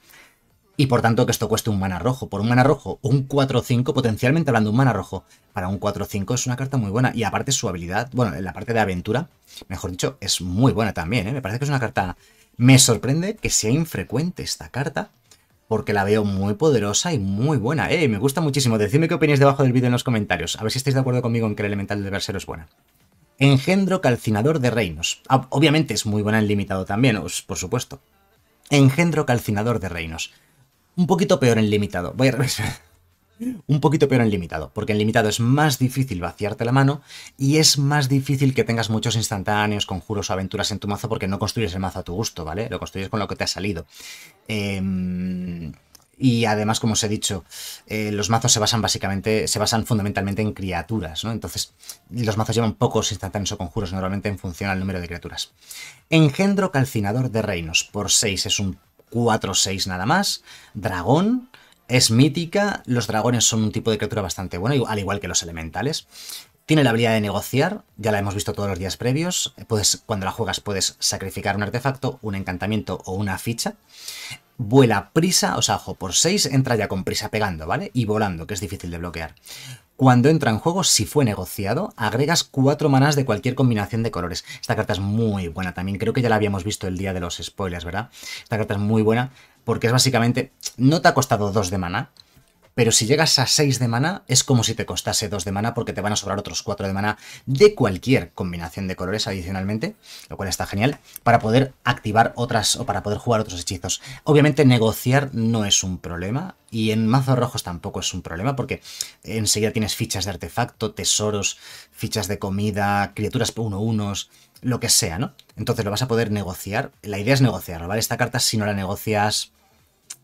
Y por tanto que esto cueste un mana rojo. Por un mana rojo, un 4-5, potencialmente hablando, un mana rojo para un 4-5 es una carta muy buena. Y aparte su habilidad, bueno, en la parte de aventura, mejor dicho, es muy buena también. ¿eh? Me parece que es una carta... Me sorprende que sea infrecuente esta carta, porque la veo muy poderosa y muy buena. Eh, me gusta muchísimo. Decidme qué opináis debajo del vídeo en los comentarios. A ver si estáis de acuerdo conmigo en que el elemental de versero es buena. Engendro calcinador de reinos. Ah, obviamente es muy buena en limitado también, por supuesto. Engendro calcinador de reinos. Un poquito peor en limitado. Voy a Un poquito peor en limitado, porque en limitado es más difícil vaciarte la mano y es más difícil que tengas muchos instantáneos, conjuros o aventuras en tu mazo porque no construyes el mazo a tu gusto, ¿vale? Lo construyes con lo que te ha salido. Em, y además, como os he dicho, eh, los mazos se basan básicamente, se basan fundamentalmente en criaturas, ¿no? Entonces, los mazos llevan pocos instantáneos o conjuros normalmente en función al número de criaturas. Engendro calcinador de reinos, por 6 es un 4-6 nada más. Dragón, es mítica, los dragones son un tipo de criatura bastante bueno, al igual que los elementales. Tiene la habilidad de negociar, ya la hemos visto todos los días previos. Puedes, cuando la juegas puedes sacrificar un artefacto, un encantamiento o una ficha. Vuela prisa, o sea, ojo, por 6 entra ya con prisa pegando, ¿vale? Y volando, que es difícil de bloquear. Cuando entra en juego, si fue negociado, agregas 4 manas de cualquier combinación de colores. Esta carta es muy buena también, creo que ya la habíamos visto el día de los spoilers, ¿verdad? Esta carta es muy buena, porque es básicamente, no te ha costado 2 de mana, pero si llegas a 6 de mana es como si te costase 2 de mana porque te van a sobrar otros 4 de mana de cualquier combinación de colores adicionalmente, lo cual está genial, para poder activar otras o para poder jugar otros hechizos. Obviamente negociar no es un problema y en mazos rojos tampoco es un problema porque enseguida tienes fichas de artefacto, tesoros, fichas de comida, criaturas 1 1 lo que sea, ¿no? Entonces lo vas a poder negociar. La idea es negociar, ¿vale? Esta carta si no la negocias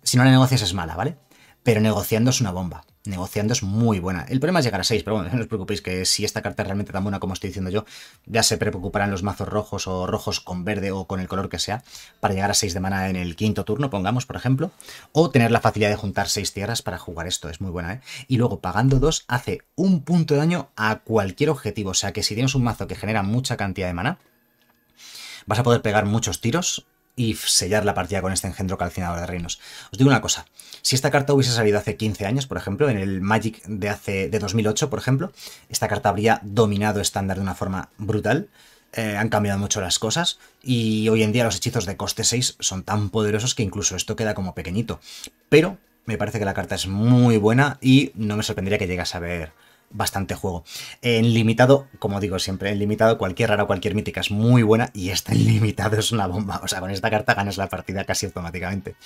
si no la negocias es mala, ¿vale? Pero negociando es una bomba. Negociando es muy buena. El problema es llegar a 6, pero bueno, no os preocupéis que si esta carta es realmente tan buena como estoy diciendo yo, ya se preocuparán los mazos rojos o rojos con verde o con el color que sea para llegar a 6 de mana en el quinto turno, pongamos, por ejemplo, o tener la facilidad de juntar 6 tierras para jugar esto, es muy buena, ¿eh? Y luego pagando 2 hace un punto de daño a cualquier objetivo, o sea que si tienes un mazo que genera mucha cantidad de mana, vas a poder pegar muchos tiros y sellar la partida con este engendro calcinador de reinos. Os digo una cosa, si esta carta hubiese salido hace 15 años, por ejemplo, en el Magic de, hace, de 2008, por ejemplo, esta carta habría dominado estándar de una forma brutal. Eh, han cambiado mucho las cosas y hoy en día los hechizos de coste 6 son tan poderosos que incluso esto queda como pequeñito. Pero me parece que la carta es muy buena y no me sorprendería que llegase a ver bastante juego. En limitado, como digo siempre, en limitado cualquier rara o cualquier mítica es muy buena y esta en limitado es una bomba. O sea, con esta carta ganas la partida casi automáticamente.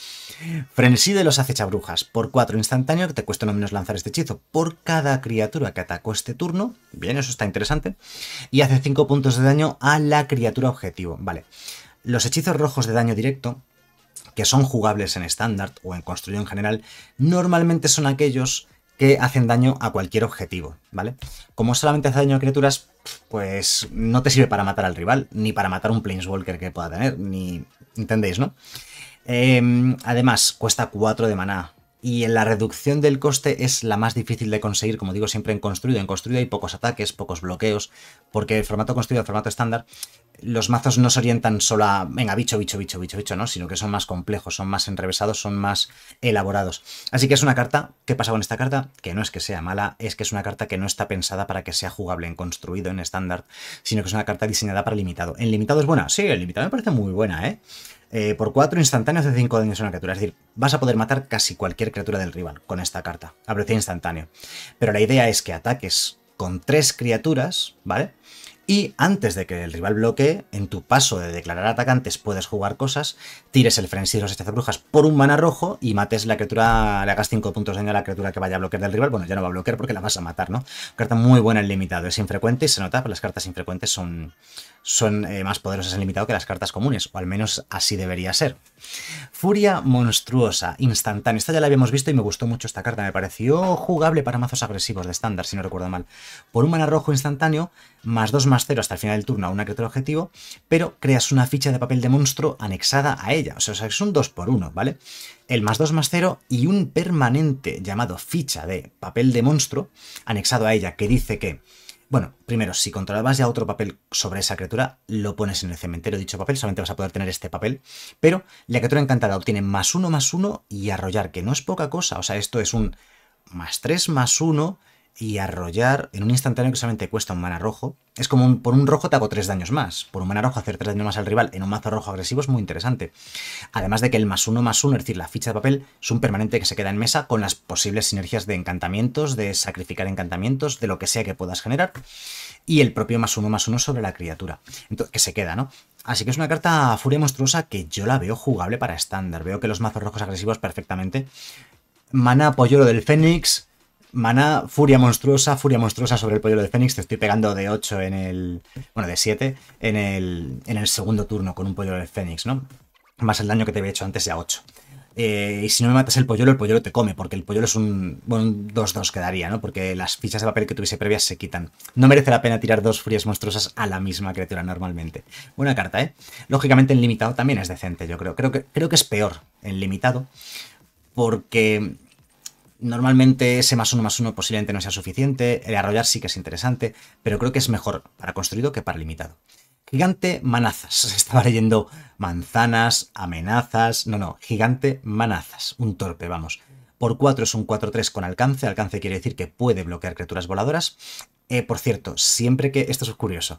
Frenesí de los acechabrujas. Por 4 instantáneo, que te cuesta no menos lanzar este hechizo. Por cada criatura que atacó este turno. Bien, eso está interesante. Y hace 5 puntos de daño a la criatura objetivo. Vale. Los hechizos rojos de daño directo que son jugables en estándar o en construido en general, normalmente son aquellos que hacen daño a cualquier objetivo, ¿vale? Como solamente hace daño a criaturas, pues no te sirve para matar al rival, ni para matar un Planeswalker que pueda tener, ni... ¿Entendéis, no? Em, además, cuesta 4 de maná y en la reducción del coste es la más difícil de conseguir, como digo siempre en construido. En construido hay pocos ataques, pocos bloqueos, porque el formato construido, el formato estándar, los mazos no se orientan solo a, venga, bicho, bicho, bicho, bicho, bicho, ¿no? Sino que son más complejos, son más enrevesados, son más elaborados. Así que es una carta, ¿qué pasa con esta carta? Que no es que sea mala, es que es una carta que no está pensada para que sea jugable en construido, en estándar, sino que es una carta diseñada para limitado. ¿En limitado es buena? Sí, en limitado me parece muy buena, ¿eh? Eh, por 4 instantáneos de 5 daños a una criatura. Es decir, vas a poder matar casi cualquier criatura del rival con esta carta, a instantáneo. Pero la idea es que ataques con 3 criaturas, ¿vale? y antes de que el rival bloquee, en tu paso de declarar atacantes puedes jugar cosas, tires el frenesí de los brujas por un mana rojo y mates la criatura, le hagas 5 puntos de daño a la criatura que vaya a bloquear del rival, bueno, ya no va a bloquear porque la vas a matar, ¿no? Carta muy buena en limitado, es infrecuente y se nota, las cartas infrecuentes son, son eh, más poderosas en limitado que las cartas comunes, o al menos así debería ser. Furia monstruosa, instantánea, esta ya la habíamos visto y me gustó mucho esta carta, me pareció jugable para mazos agresivos de estándar, si no recuerdo mal. Por un mana rojo instantáneo, más dos más hasta el final del turno a una criatura objetivo, pero creas una ficha de papel de monstruo anexada a ella. O sea, es un 2 x 1 ¿vale? El más 2 más 0 y un permanente llamado ficha de papel de monstruo anexado a ella que dice que bueno, primero, si controlabas ya otro papel sobre esa criatura, lo pones en el cementerio dicho papel, solamente vas a poder tener este papel, pero la criatura encantada obtiene más uno más uno y arrollar, que no es poca cosa, o sea, esto es un más 3 más 1 y arrollar en un instantáneo que solamente cuesta un mana rojo. Es como por un rojo te hago 3 daños más. Por un mana rojo hacer 3 daños más al rival en un mazo rojo agresivo es muy interesante. Además de que el más uno más uno, es decir, la ficha de papel, es un permanente que se queda en mesa con las posibles sinergias de encantamientos, de sacrificar encantamientos, de lo que sea que puedas generar. Y el propio más uno más uno sobre la criatura. Entonces, que se queda, ¿no? Así que es una carta furia monstruosa que yo la veo jugable para estándar. Veo que los mazos rojos agresivos perfectamente. Mana lo del Fénix, Mana, furia monstruosa, furia monstruosa sobre el pollo de Fénix. Te estoy pegando de 8 en el. Bueno, de 7 en el, en el segundo turno con un pollo de Fénix, ¿no? Más el daño que te había hecho antes ya 8. Eh, y si no me matas el pollo, el pollo te come, porque el pollo es un 2-2 quedaría, ¿no? Porque las fichas de papel que tuviese previas se quitan. No merece la pena tirar dos furias monstruosas a la misma criatura normalmente. Buena carta, ¿eh? Lógicamente en limitado también es decente, yo creo. Creo que, creo que es peor en limitado, porque Normalmente ese más uno más uno posiblemente no sea suficiente, el arrollar sí que es interesante, pero creo que es mejor para construido que para limitado. Gigante manazas. Estaba leyendo manzanas, amenazas. No, no, gigante manazas. Un torpe, vamos. Por 4 es un 4-3 con alcance. Alcance quiere decir que puede bloquear criaturas voladoras. Eh, por cierto, siempre que. Esto es curioso.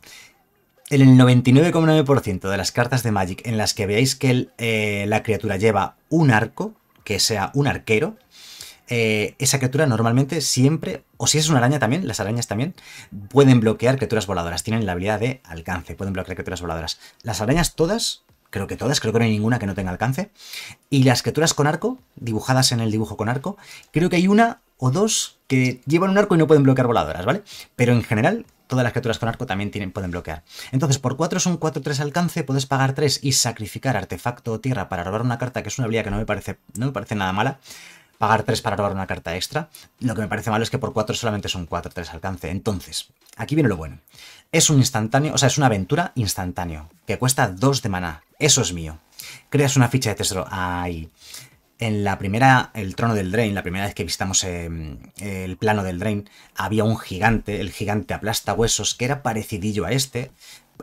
En el 99,9% de las cartas de Magic en las que veáis que eh, la criatura lleva un arco, que sea un arquero, eh, esa criatura normalmente siempre, o si es una araña también, las arañas también, pueden bloquear criaturas voladoras. Tienen la habilidad de alcance, pueden bloquear criaturas voladoras. Las arañas todas, creo que todas, creo que no hay ninguna que no tenga alcance. Y las criaturas con arco, dibujadas en el dibujo con arco, creo que hay una o dos que llevan un arco y no pueden bloquear voladoras, ¿vale? Pero en general, todas las criaturas con arco también tienen, pueden bloquear. Entonces, por 4 son 4-3 alcance, puedes pagar 3 y sacrificar artefacto o tierra para robar una carta, que es una habilidad que no me parece, no me parece nada mala pagar 3 para robar una carta extra. Lo que me parece malo es que por 4 solamente son 4, 3 alcance. Entonces, aquí viene lo bueno. Es un instantáneo, o sea, es una aventura instantáneo, que cuesta 2 de maná. Eso es mío. Creas una ficha de tesoro. Ahí. En la primera, el trono del Drain, la primera vez que visitamos em, el plano del Drain, había un gigante, el gigante aplasta huesos, que era parecidillo a este,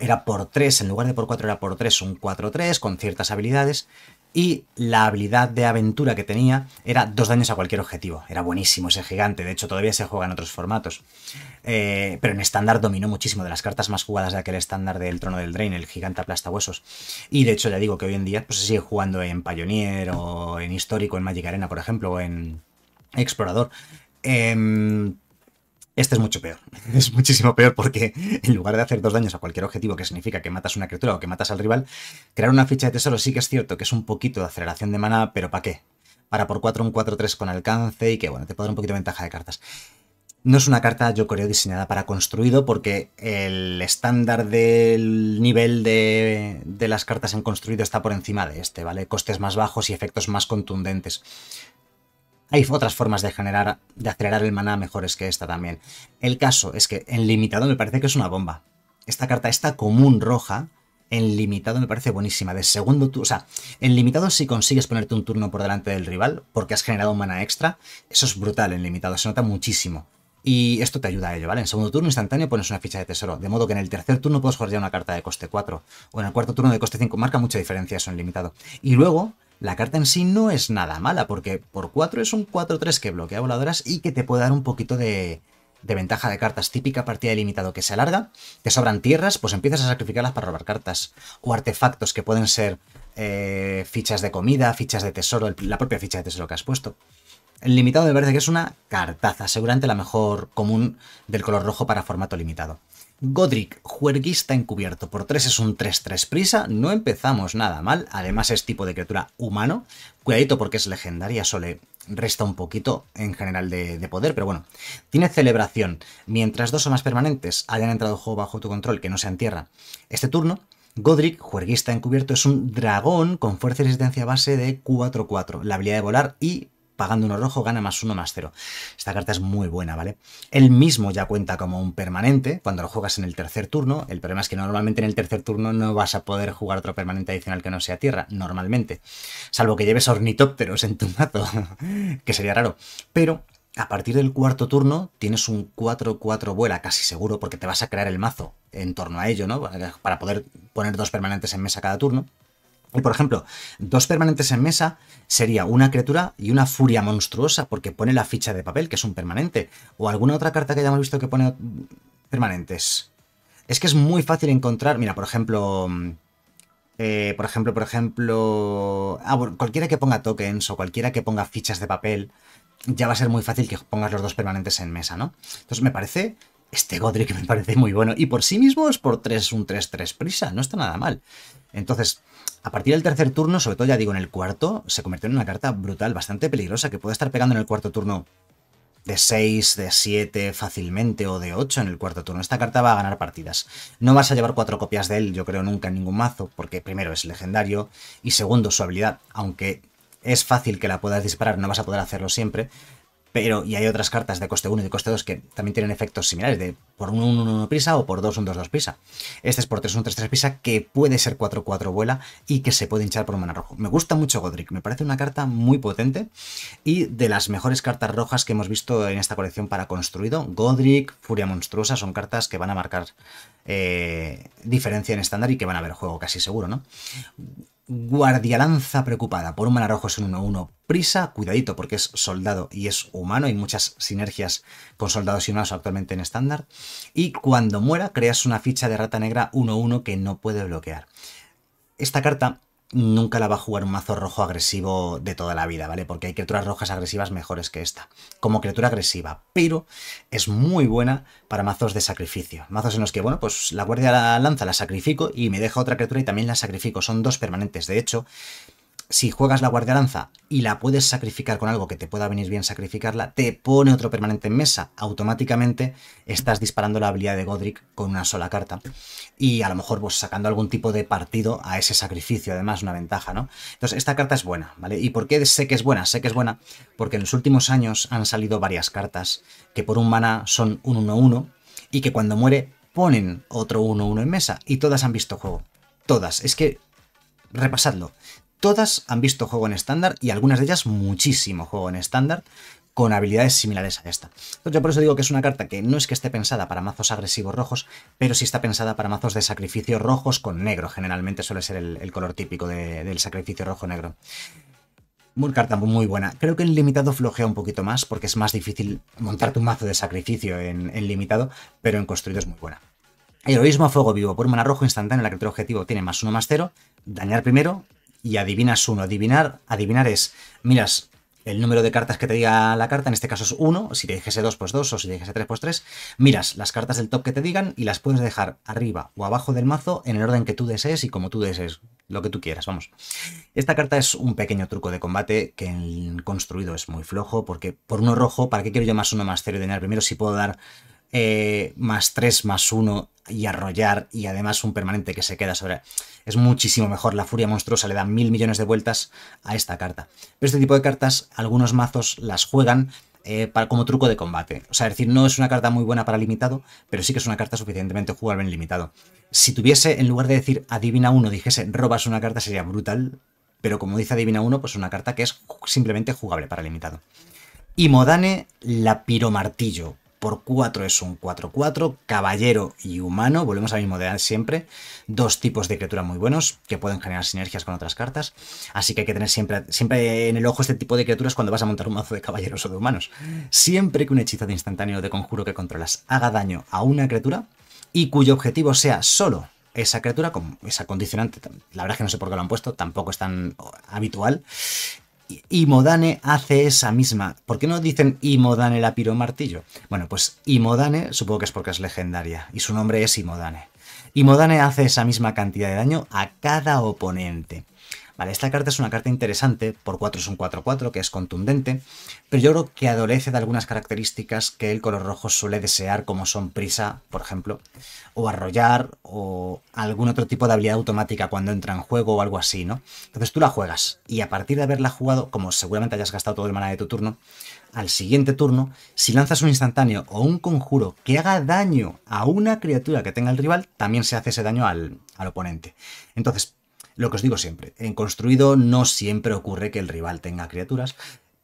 era por 3, en lugar de por 4 era por 3, un 4-3 con ciertas habilidades, y la habilidad de aventura que tenía era dos daños a cualquier objetivo. Era buenísimo ese gigante, de hecho todavía se juega en otros formatos. Eh, pero en estándar dominó muchísimo de las cartas más jugadas de aquel estándar del Trono del Drain, el gigante aplasta huesos. Y de hecho ya digo que hoy en día pues, se sigue jugando en Pioneer o en Histórico, en Magic Arena, por ejemplo, o en Explorador. Eh, este es mucho peor. Es muchísimo peor porque en lugar de hacer dos daños a cualquier objetivo que significa que matas una criatura o que matas al rival, crear una ficha de tesoro sí que es cierto que es un poquito de aceleración de mana, pero ¿para qué? Para por 4 un 4-3 con alcance y que bueno, te puede dar un poquito de ventaja de cartas. No es una carta, yo creo, diseñada para construido porque el estándar del nivel de las cartas en construido está por encima de este, ¿vale? Costes más bajos y efectos más contundentes. Hay otras formas de generar, de acelerar el maná mejores que esta también. El caso es que en limitado me parece que es una bomba. Esta carta, esta común roja, en limitado me parece buenísima. De segundo turno, o sea, en limitado si consigues ponerte un turno por delante del rival porque has generado un mana extra, eso es brutal en limitado, se nota muchísimo. Y esto te ayuda a ello, ¿vale? En segundo turno instantáneo pones una ficha de tesoro, de modo que en el tercer turno puedes jugar ya una carta de coste 4, o en el cuarto turno de coste 5, marca mucha diferencia eso en limitado. Y luego, la carta en sí no es nada mala, porque por 4 es un 4-3 que bloquea voladoras y que te puede dar un poquito de, ventaja de cartas. Típica partida de limitado que se alarga, te sobran tierras, pues empiezas a sacrificarlas para robar cartas. O artefactos que pueden ser eh, fichas de comida, fichas de tesoro, la propia ficha de tesoro que has puesto. El limitado me parece que es una cartaza, seguramente la mejor común del color rojo para formato limitado. Godric, juerguista encubierto por 3 es un 3-3 prisa, no empezamos nada mal, además es tipo de criatura humano, cuidadito porque es legendaria, Sole resta un poquito en general de, poder, pero bueno. Tiene celebración. Mientras dos o más permanentes hayan entrado juego bajo tu control que no se tierra este turno, Godric, juerguista encubierto, es un dragón con fuerza y resistencia base de 4-4, la habilidad de volar y pagando uno rojo gana más uno más cero. Esta carta es muy buena, ¿vale? Él mismo ya cuenta como un permanente cuando lo juegas en el tercer turno. El problema es que normalmente en el tercer turno no vas a poder jugar otro permanente adicional que no sea tierra, normalmente. Salvo que lleves ornitópteros en tu mazo, que sería raro. Pero a partir del cuarto turno tienes un 4-4 vuela, casi seguro, porque te vas a crear el mazo en torno a ello, ¿no? Para poder poner dos permanentes en mesa cada turno. Por ejemplo, dos permanentes en mesa sería una criatura y una furia monstruosa porque pone la ficha de papel, que es un permanente, o alguna otra carta que hayamos visto que pone permanentes. Es que es muy fácil encontrar, mira, por ejemplo, mm, eh, por ejemplo, por ejemplo, ah, cualquiera que ponga tokens o cualquiera que ponga fichas de papel, ya va a ser muy fácil que pongas los dos permanentes en mesa, ¿no? Entonces me parece este Godric me parece muy bueno. Y por sí mismo es por 3, un 3-3 prisa, no está nada mal. Entonces, a partir del tercer turno, sobre todo ya digo en el cuarto, se convirtió en una carta brutal, bastante peligrosa, que puede estar pegando en el cuarto turno de 6, de 7 fácilmente o de 8 en el cuarto turno. Esta carta va a ganar partidas. No vas a llevar cuatro copias de él, yo creo, nunca en ningún mazo, porque primero es legendario y segundo su habilidad, aunque es fácil que la puedas disparar, no vas a poder hacerlo siempre, pero, y hay otras cartas de coste 1 y de coste 2 que también tienen efectos similares, de por 1, 1, 1 prisa o por 2, 1, 2, 2 prisa. Este es por 3, 1, 3, 3 prisa, que puede ser 4, 4 vuela y que se puede hinchar por un mana rojo. Me gusta mucho Godric, me parece una carta muy potente y de las mejores cartas rojas que hemos visto en esta colección para construido. Godric, Furia Monstruosa, son cartas que van a marcar eh, diferencia en estándar y que van a ver juego casi seguro, ¿no? Guardialanza preocupada por un mana rojo es un 1-1. Prisa, cuidadito porque es soldado y es humano. Hay muchas sinergias con soldados y humanos actualmente en estándar. Y cuando muera, creas una ficha de rata negra 1-1 que no puede bloquear. Esta carta nunca la va a jugar un mazo rojo agresivo de toda la vida, ¿vale? Porque hay criaturas rojas agresivas mejores que esta, como criatura agresiva, pero es muy buena para mazos de sacrificio. Mazos en los que, bueno, pues la guardia la lanza, la sacrifico y me deja otra criatura y también la sacrifico. Son dos permanentes, de hecho, si juegas la guardia lanza y la puedes sacrificar con algo que te pueda venir bien sacrificarla, te pone otro permanente en mesa. Automáticamente estás disparando la habilidad de Godric con una sola carta. Y a lo mejor vos pues, sacando algún tipo de partido a ese sacrificio, además, una ventaja, ¿no? Entonces, esta carta es buena, ¿vale? ¿Y por qué sé que es buena? Sé que es buena porque en los últimos años han salido varias cartas que por un mana son un 1-1 y que cuando muere ponen otro 1-1 en mesa y todas han visto juego. Todas. Es que repasadlo todas han visto juego en estándar y algunas de ellas muchísimo juego en estándar con habilidades similares a esta. Entonces pues yo por eso digo que es una carta que no es que esté pensada para mazos agresivos rojos, pero sí está pensada para mazos de sacrificio rojos con negro. Generalmente suele ser el, color típico del sacrificio rojo-negro. Muy carta muy buena. Creo que en limitado flojea un poquito más porque es más difícil montarte un mazo de sacrificio en, limitado, pero en construido es muy buena. Heroísmo a fuego vivo. Por mana rojo instantáneo, la criatura objetivo tiene más uno más cero. Dañar primero, y adivinas uno. Adivinar, adivinar es, miras el número de cartas que te diga la carta, en este caso es uno, si te dijese dos, pues dos, o si te dijese tres, pues tres. miras las cartas del top que te digan y las puedes dejar arriba o abajo del mazo en el orden que tú desees y como tú desees, lo que tú quieras, vamos. Esta carta es un pequeño truco de combate que en construido es muy flojo, porque por uno rojo, ¿para qué quiero yo más uno más cero de dinero primero si puedo dar eh, más 3, más 1 y arrollar y además un permanente que se queda sobre... Es muchísimo mejor, la furia monstruosa le da mil millones de vueltas a esta carta. Pero este tipo de cartas, algunos mazos las juegan eh, para, como truco de combate. O sea, decir, no es una carta muy buena para limitado, pero sí que es una carta suficientemente jugable en limitado. Si tuviese, en lugar de decir adivina uno, dijese robas una carta, sería brutal. Pero como dice adivina uno, pues es una carta que es simplemente jugable para limitado. Y Modane, la piromartillo por 4 es un 4-4, caballero y humano, volvemos a mismo de siempre, dos tipos de criaturas muy buenos que pueden generar sinergias con otras cartas, así que hay que tener siempre, siempre en el ojo este tipo de criaturas cuando vas a montar un mazo de caballeros o de humanos. Siempre que un hechizo de instantáneo de conjuro que controlas haga daño a una criatura y cuyo objetivo sea solo esa criatura, como esa condicionante, la verdad es que no sé por qué lo han puesto, tampoco es tan habitual, Imodane hace esa misma. ¿Por qué no dicen Imodane la martillo? Bueno, pues Imodane supongo que es porque es legendaria y su nombre es Imodane. Imodane hace esa misma cantidad de daño a cada oponente. Vale, esta carta es una carta interesante, por 4 es un 4-4, que es contundente, pero yo creo que adolece de algunas características que el color rojo suele desear, como son prisa, por ejemplo, o arrollar, o algún otro tipo de habilidad automática cuando entra en juego o algo así, ¿no? Entonces tú la juegas, y a partir de haberla jugado, como seguramente hayas gastado todo el mana de tu turno, al siguiente turno, si lanzas un instantáneo o un conjuro que haga daño a una criatura que tenga el rival, también se hace ese daño al, al oponente. Entonces, lo que os digo siempre, en construido no siempre ocurre que el rival tenga criaturas,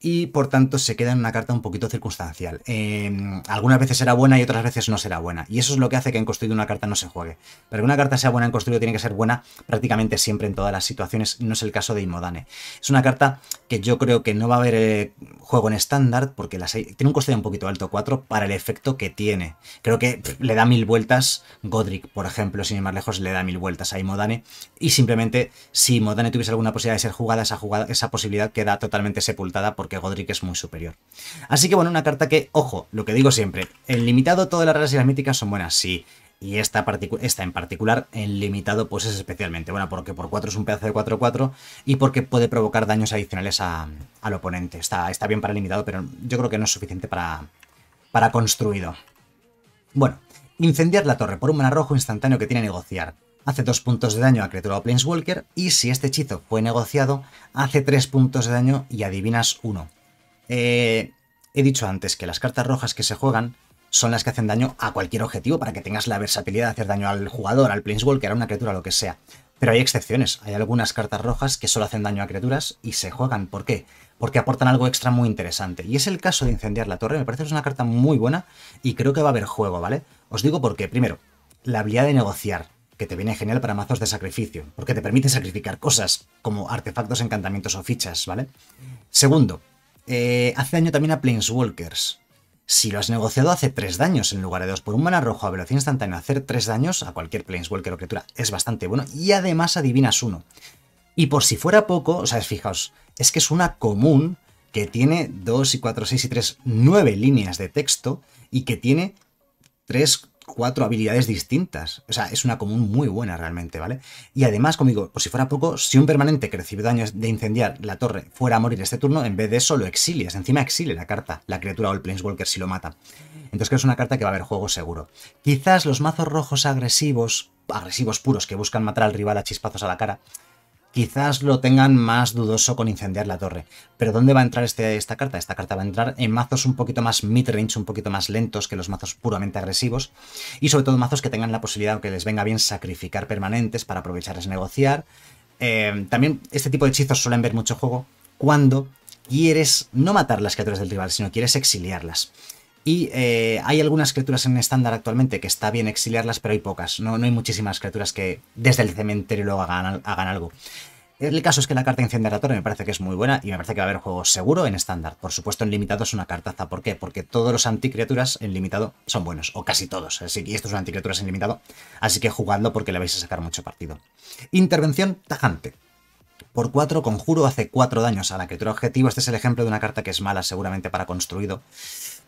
y por tanto se queda en una carta un poquito circunstancial. Em, algunas veces será buena y otras veces no será buena. Y eso es lo que hace que en construido una carta no se juegue. Para que una carta sea buena en construido tiene que ser buena prácticamente siempre en todas las situaciones. No es el caso de Imodane. Es una carta que yo creo que no va a haber eh, juego en estándar porque tiene un coste un poquito alto, 4, para el efecto que tiene. Creo que le da mil vueltas Godric, por ejemplo, sin ir más lejos, le da mil vueltas a Imodane. Y simplemente si Imodane tuviese alguna posibilidad de ser jugada, esa, jugada, esa posibilidad queda totalmente sepultada porque que Godric es muy superior. Así que bueno, una carta que, ojo, lo que digo siempre, en limitado todas las raras y las míticas son buenas, sí. Y esta, en particular, en limitado, pues es especialmente buena, porque por 4 es un pedazo de 4-4 y porque puede provocar daños adicionales al oponente. Está, está bien para limitado, pero yo creo que no es suficiente para, para construido. Bueno, incendiar la torre por un mana instantáneo que tiene negociar hace 2 puntos de daño a criatura o Planeswalker y si este hechizo fue negociado, hace 3 puntos de daño y adivinas uno. Eh, he dicho antes que las cartas rojas que se juegan son las que hacen daño a cualquier objetivo para que tengas la versatilidad de hacer daño al jugador, al Planeswalker, a una criatura, lo que sea. Pero hay excepciones, hay algunas cartas rojas que solo hacen daño a criaturas y se juegan. ¿Por qué? Porque aportan algo extra muy interesante. Y es el caso de incendiar la torre, me parece que es una carta muy buena y creo que va a haber juego, ¿vale? Os digo por qué, primero, la habilidad de negociar que te viene genial para mazos de sacrificio, porque te permite sacrificar cosas como artefactos, encantamientos o fichas, ¿vale? Segundo, eh, hace daño también a Planeswalkers. Si lo has negociado, hace 3 daños en lugar de 2 por un mana rojo a velocidad instantánea. Hacer 3 daños a cualquier Planeswalker o criatura es bastante bueno y además adivinas uno. Y por si fuera poco, o sea, fijaos, es que es una común que tiene 2 y 4, 6 y 3, 9 líneas de texto y que tiene 3, cuatro habilidades distintas. O sea, es una común muy buena realmente, ¿vale? Y además, como digo, por si fuera poco, si un permanente que recibe daños de incendiar la torre fuera a morir este turno, en vez de eso lo exilias. Encima exile la carta, la criatura o el Planeswalker si lo mata. Entonces creo que es una carta que va a haber juego seguro. Quizás los mazos rojos agresivos, agresivos puros, que buscan matar al rival a chispazos a la cara, quizás lo tengan más dudoso con incendiar la torre. Pero ¿dónde va a entrar este, esta carta? Esta carta va a entrar en mazos un poquito más midrange, un poquito más lentos que los mazos puramente agresivos. Y sobre todo mazos que tengan la posibilidad, aunque les venga bien, sacrificar permanentes para aprovechar negociar. Eh, también este tipo de hechizos suelen ver mucho juego cuando quieres no matar las criaturas del rival, sino quieres exiliarlas. Y eh, hay algunas criaturas en estándar actualmente que está bien exiliarlas, pero hay pocas. No, no hay muchísimas criaturas que desde el cementerio luego hagan, hagan algo. El caso es que la carta Incendiar me parece que es muy buena y me parece que va a haber juegos seguro en estándar. Por supuesto, en limitado es una cartaza. ¿Por qué? Porque todos los anticriaturas en limitado son buenos, o casi todos. Así que esto es una anticriaturas en limitado, así que jugadlo porque le vais a sacar mucho partido. Intervención tajante. Por 4, conjuro hace 4 daños a la criatura objetivo. Este es el ejemplo de una carta que es mala seguramente para construido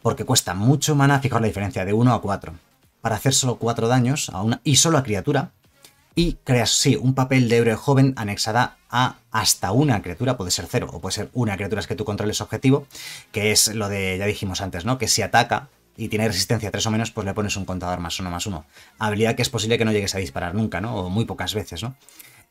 porque cuesta mucho mana fijar la diferencia, de 1 a 4, para hacer solo 4 daños a una y solo a criatura, y creas, sí, un papel de héroe joven anexada a hasta una criatura, puede ser cero, o puede ser una criatura que tú controles objetivo, que es lo de, ya dijimos antes, ¿no? Que si ataca y tiene resistencia 3 o menos, pues le pones un contador más uno más uno. Habilidad que es posible que no llegues a disparar nunca, ¿no? O muy pocas veces, ¿no?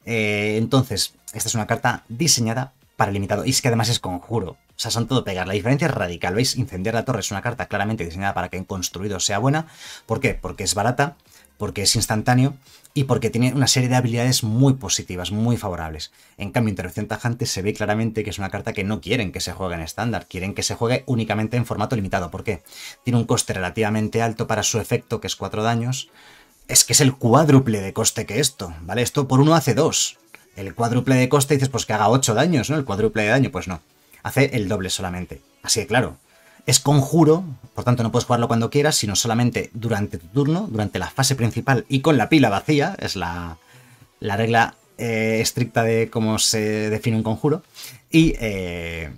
Eh, entonces, esta es una carta diseñada para limitado. Y es que además es conjuro. O sea, son todo pegar. La diferencia es radical. ¿Veis? Incender la torre es una carta claramente diseñada para que en construido sea buena. ¿Por qué? Porque es barata, porque es instantáneo y porque tiene una serie de habilidades muy positivas, muy favorables. En cambio, Interrupción Tajante se ve claramente que es una carta que no quieren que se juegue en estándar, quieren que se juegue únicamente en formato limitado. ¿Por qué? Tiene un coste relativamente alto para su efecto, que es 4 daños. Es que es el cuádruple de coste que esto, ¿vale? Esto por uno hace dos el cuádruple de coste, dices, pues que haga 8 daños, ¿no? El cuádruple de daño, pues no. Hace el doble solamente. Así que claro, es conjuro, por tanto no puedes jugarlo cuando quieras, sino solamente durante tu turno, durante la fase principal y con la pila vacía, es la, la regla eh, estricta de cómo se define un conjuro. Y eh,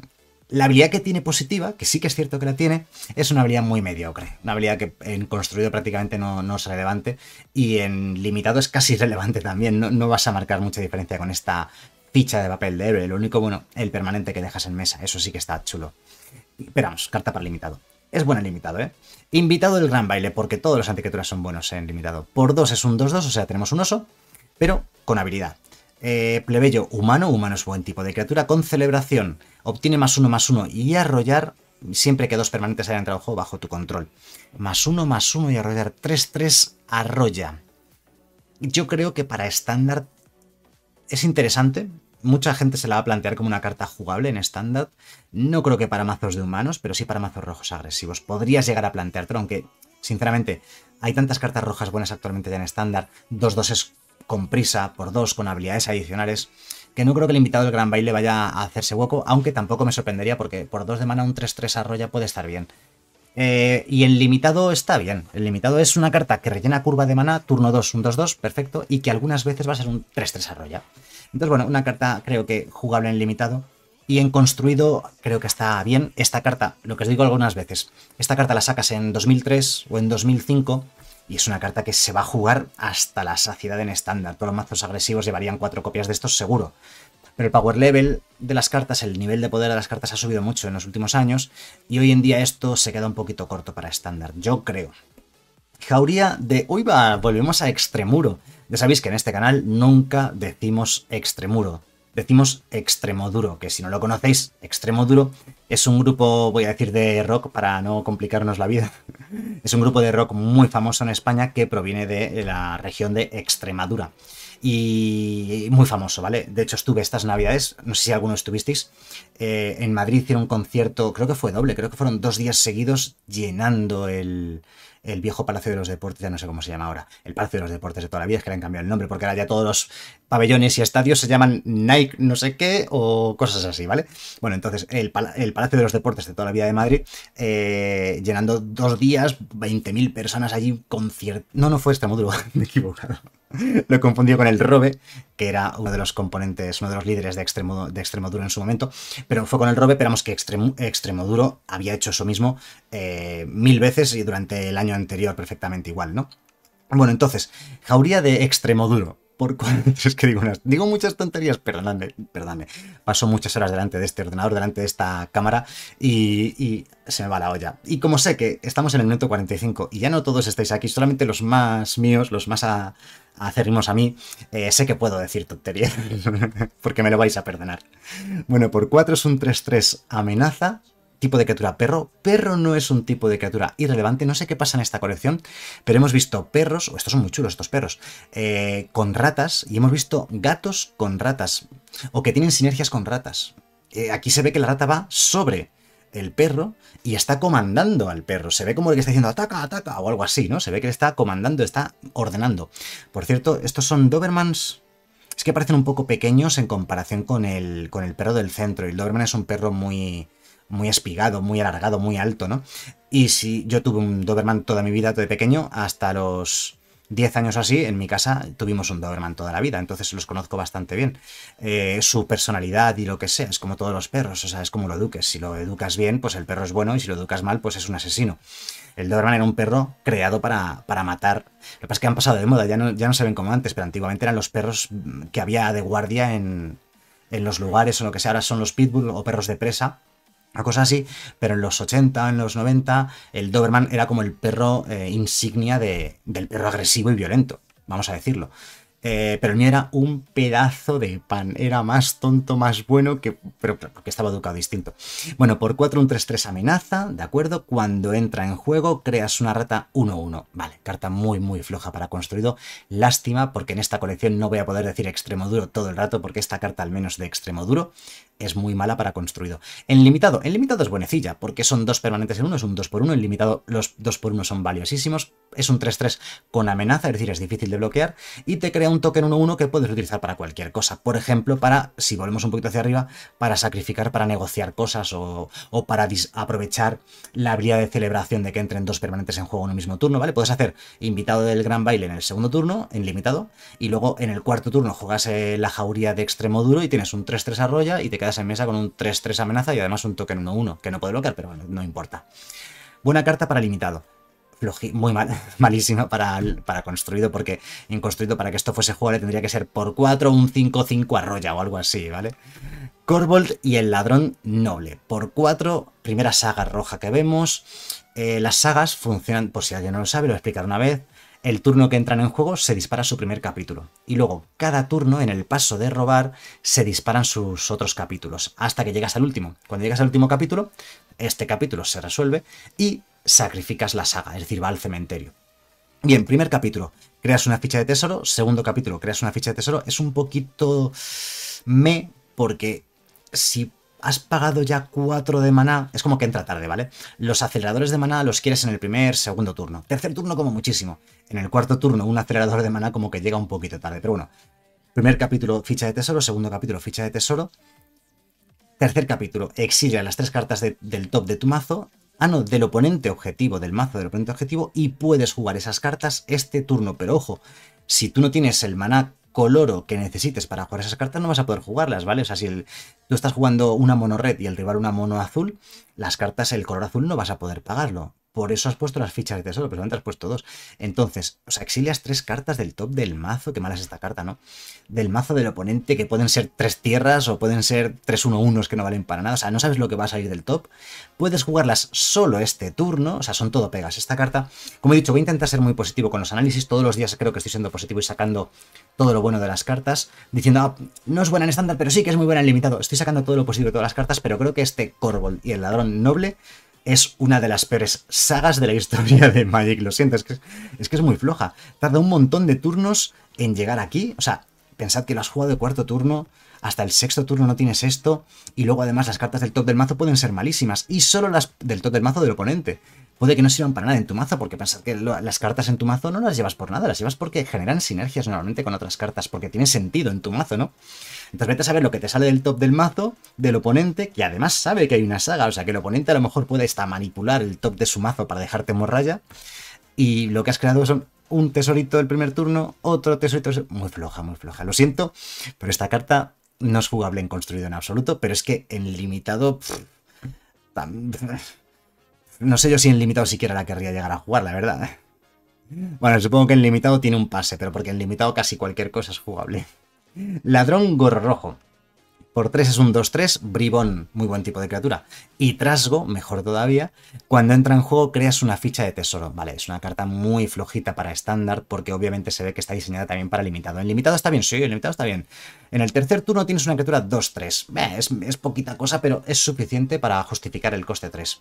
la habilidad que tiene positiva, que sí que es cierto que la tiene, es una habilidad muy mediocre. Una habilidad que en construido prácticamente no, no es relevante y en limitado es casi relevante también. No, vas a marcar mucha diferencia con esta ficha de papel de héroe. Lo único bueno, el permanente que dejas en mesa. Eso sí que está chulo. Esperamos, carta para limitado. Es buena en limitado, ¿eh? Invitado el gran baile, porque todos los anticriaturas son buenos en limitado. Por 2 es un 2-2, o sea, tenemos un oso, pero con habilidad. Eh, plebeyo humano, humano es buen tipo de criatura, con celebración obtiene más uno, más uno y arrollar siempre que dos permanentes hayan entrado juego bajo tu control. Más uno, más uno y arrollar 3-3 arrolla. Yo creo que para estándar es interesante. Mucha gente se la va a plantear como una carta jugable en estándar. No creo que para mazos de humanos, pero sí para mazos rojos agresivos. Podrías llegar a planteártelo, aunque, sinceramente, hay tantas cartas rojas buenas actualmente ya en estándar. 2-2 es con prisa, por 2 con habilidades adicionales que no creo que el invitado del gran baile vaya a hacerse hueco, aunque tampoco me sorprendería porque por dos de mana un 3-3 arroya puede estar bien. Eh, y el limitado está bien. El limitado es una carta que rellena curva de mana, turno 2, un 2-2, perfecto, y que algunas veces va a ser un 3-3 arroya. Entonces, bueno, una carta creo que jugable en limitado. Y en construido creo que está bien. Esta carta, lo que os digo algunas veces, esta carta la sacas en 2003 o en 2005 y es una carta que se va a jugar hasta la saciedad en estándar. Todos los mazos agresivos llevarían cuatro copias de estos seguro. Pero el power level de las cartas, el nivel de poder de las cartas ha subido mucho en los últimos años y hoy en día esto se queda un poquito corto para estándar, yo creo. Jauría de... Uy, va, volvemos a extremuro. Ya sabéis que en este canal nunca decimos extremuro decimos Extremoduro, que si no lo conocéis, Extremoduro es un grupo, voy a decir de rock para no complicarnos la vida, es un grupo de rock muy famoso en España que proviene de la región de Extremadura y muy famoso, ¿vale? De hecho, estuve estas navidades, no sé si alguno estuvisteis, eh, en Madrid hicieron un concierto, creo que fue doble, creo que fueron dos días seguidos llenando el, el viejo Palacio de los Deportes, ya no sé cómo se llama ahora, el Palacio de los Deportes de toda la vida, es que le han cambiado el nombre, porque ahora ya todos los pabellones y estadios se llaman Nike no sé qué o cosas así, ¿vale? Bueno, entonces el, Palacio de los Deportes de toda la vida de Madrid, eh, llenando dos días, 20.000 personas allí, concierto... No, no fue módulo, me he equivocado. lo confundió con el Robe, que era uno de los componentes, uno de los líderes de, Extremo, Extremoduro en su momento, pero fue con el Robe, pero vamos que Extremo, Extremoduro había hecho eso mismo eh, mil veces y durante el año anterior perfectamente igual, ¿no? Bueno, entonces, jauría de Extremoduro. Por es que digo, digo muchas tonterías, perdóname, perdóname. Paso muchas horas delante de este ordenador, delante de esta cámara y, y se me va la olla. Y como sé que estamos en el minuto 45 y ya no todos estáis aquí, solamente los más míos, los más a, rimos a mí, eh, sé que puedo decir tonterías, porque me lo vais a perdonar. Bueno, por 4 es un 3-3 amenaza, tipo de criatura perro. Perro no es un tipo de criatura irrelevante, no sé qué pasa en esta colección, pero hemos visto perros, o estos son muy chulos estos perros, eh, con ratas, y hemos visto gatos con ratas, o que tienen sinergias con ratas. Eh, aquí se ve que la rata va sobre el perro y está comandando al perro. Se ve como el que está diciendo ataca, ataca o algo así, ¿no? Se ve que le está comandando, está ordenando. Por cierto, estos son Dobermans. Es que parecen un poco pequeños en comparación con el, con el perro del centro. El Doberman es un perro muy, muy espigado, muy alargado, muy alto, ¿no? Y si yo tuve un Doberman toda mi vida, de pequeño, hasta los Diez años así, en mi casa tuvimos un Doberman toda la vida, entonces los conozco bastante bien. Eh, su personalidad y lo que sea, es como todos los perros, o sea, es como lo eduques. Si lo educas bien, pues el perro es bueno y si lo educas mal, pues es un asesino. El Doberman era un perro creado para, matar. Lo que pasa es que han pasado de moda, ya no, ya no se ven como antes, pero antiguamente eran los perros mm, que había de guardia en, en los lugares o lo que sea, ahora son los pitbull o perros de presa una cosa así, pero en los 80, en los 90, el Doberman era como el perro eh, insignia del perro agresivo y violento, vamos a decirlo. Eh, pero el mío era un pedazo de pan, era más tonto, más bueno, que, pero, porque estaba educado distinto. Bueno, por 4 un 3-3 amenaza, ¿de acuerdo? Cuando entra en juego creas una rata 1-1. Vale, carta muy muy floja para construido. Lástima porque en esta colección no voy a poder decir extremo duro todo el rato porque esta carta al menos de extremo duro es muy mala para construido. En limitado, en limitado es buenecilla, porque son dos permanentes en uno, es un 2x1, en limitado los 2x1 son valiosísimos, es un 3-3 con amenaza, es decir, es difícil de bloquear, y te crea un token 1-1 que puedes utilizar para cualquier cosa. Por ejemplo, para, si volvemos un poquito hacia arriba, para sacrificar, para negociar cosas o, para aprovechar la habilidad de celebración de que entren dos permanentes en juego en un mismo turno, ¿vale? Puedes hacer invitado del gran baile en el segundo turno, en limitado, y luego en el cuarto turno juegas eh, la jauría de extremo duro y tienes un 3-3 arroya y te en mesa con un 3-3 amenaza y además un token 1-1, que no puede bloquear, pero bueno, no importa. Buena carta para limitado. muy mal, malísima para, para construido, porque en construido para que esto fuese jugable tendría que ser por 4 un 5-5 arroya o algo así, ¿vale? Corbold y el ladrón noble. Por 4, primera saga roja que vemos. Eh, las sagas funcionan, por si alguien no lo sabe, lo explicar una vez. El turno que entran en juego se dispara su primer capítulo, y luego cada turno en el paso de robar se disparan sus otros capítulos, hasta que llegas al último. Cuando llegas al último capítulo, este capítulo se resuelve y sacrificas la saga, es decir, va al cementerio. Bien, primer capítulo, creas una ficha de tesoro, segundo capítulo, creas una ficha de tesoro, es un poquito me porque si has pagado ya 4 de maná, es como que entra tarde, ¿vale? Los aceleradores de maná los quieres en el primer, segundo turno. Tercer turno como muchísimo. En el cuarto turno un acelerador de maná como que llega un poquito tarde. Pero bueno, primer capítulo ficha de tesoro, segundo capítulo ficha de tesoro. Tercer capítulo, exilia las tres cartas del top de tu mazo. Ah, no, del oponente objetivo, del mazo del oponente objetivo. Y puedes jugar esas cartas este turno. Pero ojo, si tú no tienes el maná coloro que necesites para jugar esas cartas no vas a poder jugarlas, ¿vale? O sea, si tú estás jugando una mono red y el rival una mono azul, las cartas, el color azul no vas a poder pagarlo. Por eso has puesto las fichas de tesoro, pero solamente has puesto dos. Entonces, o sea, exilias tres cartas del top del mazo. Qué mala es esta carta, ¿no? Del mazo del oponente, que pueden ser tres tierras o pueden ser tres 1 1 que no valen para nada. O sea, no sabes lo que va a salir del top. Puedes jugarlas solo este turno. O sea, son todo pegas. Esta carta, como he dicho, voy a intentar ser muy positivo con los análisis. Todos los días creo que estoy siendo positivo y sacando todo lo bueno de las cartas. Diciendo, ah, no es buena en estándar, pero sí que es muy buena en limitado. Estoy sacando todo lo posible de todas las cartas, pero creo que este Corbol y el ladrón noble es una de las peores sagas de la historia de Magic. Lo siento, es que es, muy floja. Tarda un montón de turnos en llegar aquí. O sea, pensad que lo has jugado de cuarto turno, hasta el sexto turno no tienes esto, y luego además las cartas del top del mazo pueden ser malísimas, y solo las del top del mazo del oponente puede que no sirvan para nada en tu mazo, porque pensar que las cartas en tu mazo no las llevas por nada, las llevas porque generan sinergias normalmente con otras cartas, porque tiene sentido en tu mazo, ¿no? Entonces vete a saber lo que te sale del top del mazo, del oponente, que además sabe que hay una saga, o sea que el oponente a lo mejor puede hasta manipular el top de su mazo para dejarte morralla, y lo que has creado son un tesorito del primer turno, otro tesorito... Muy floja, muy floja. Lo siento, pero esta carta no es jugable en construido en absoluto, pero es que en limitado... No sé yo si en limitado siquiera la querría llegar a jugar, la verdad. ¿eh? Bueno, supongo que en limitado tiene un pase, pero porque en limitado casi cualquier cosa es jugable. Ladrón gorro rojo. Por 3 es un 2-3, bribón, muy buen tipo de criatura. Y trasgo, mejor todavía, cuando entra en juego creas una ficha de tesoro. Vale, es una carta muy flojita para estándar porque obviamente se ve que está diseñada también para limitado. En limitado está bien, sí, en limitado está bien. En el tercer turno tienes una criatura 2-3. Eh, es, es poquita cosa, pero es suficiente para justificar el coste 3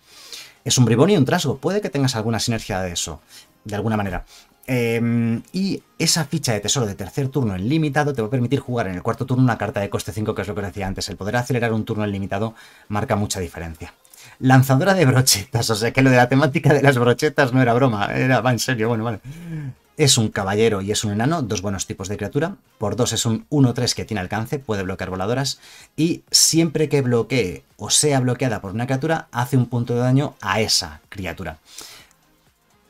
es un bribón y un trasgo. Puede que tengas alguna sinergia de eso, de alguna manera. Em, y esa ficha de tesoro de tercer turno en limitado te va a permitir jugar en el cuarto turno una carta de coste 5, que es lo que decía antes. El poder acelerar un turno en limitado marca mucha diferencia. Lanzadora de brochetas, o sea que lo de la temática de las brochetas no era broma, era va en serio, bueno, vale. Es un caballero y es un enano, dos buenos tipos de criatura. Por dos es un 1-3 que tiene alcance, puede bloquear voladoras. Y siempre que bloquee o sea bloqueada por una criatura, hace un punto de daño a esa criatura.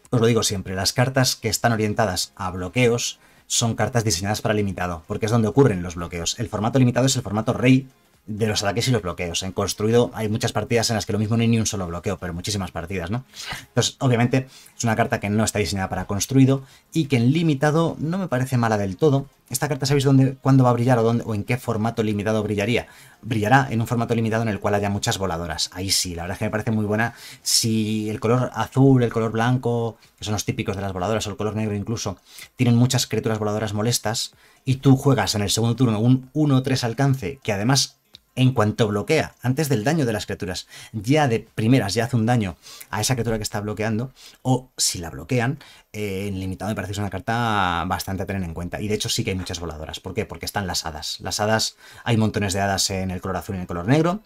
Os lo digo siempre, las cartas que están orientadas a bloqueos son cartas diseñadas para limitado, porque es donde ocurren los bloqueos. El formato limitado es el formato rey, de los ataques y los bloqueos. En construido hay muchas partidas en las que lo mismo no hay ni un solo bloqueo, pero muchísimas partidas, ¿no? Entonces, obviamente, es una carta que no está diseñada para construido y que en limitado no me parece mala del todo. Esta carta sabéis dónde, cuándo va a brillar o, dónde, o en qué formato limitado brillaría. Brillará en un formato limitado en el cual haya muchas voladoras. Ahí sí, la verdad es que me parece muy buena. Si el color azul, el color blanco, que son los típicos de las voladoras, o el color negro incluso, tienen muchas criaturas voladoras molestas y tú juegas en el segundo turno un 1-3 alcance que además en cuanto bloquea, antes del daño de las criaturas, ya de primeras, ya hace un daño a esa criatura que está bloqueando, o si la bloquean, eh, en limitado me parece que es una carta bastante a tener en cuenta. Y de hecho sí que hay muchas voladoras. ¿Por qué? Porque están las hadas. Las hadas, hay montones de hadas en el color azul y en el color negro.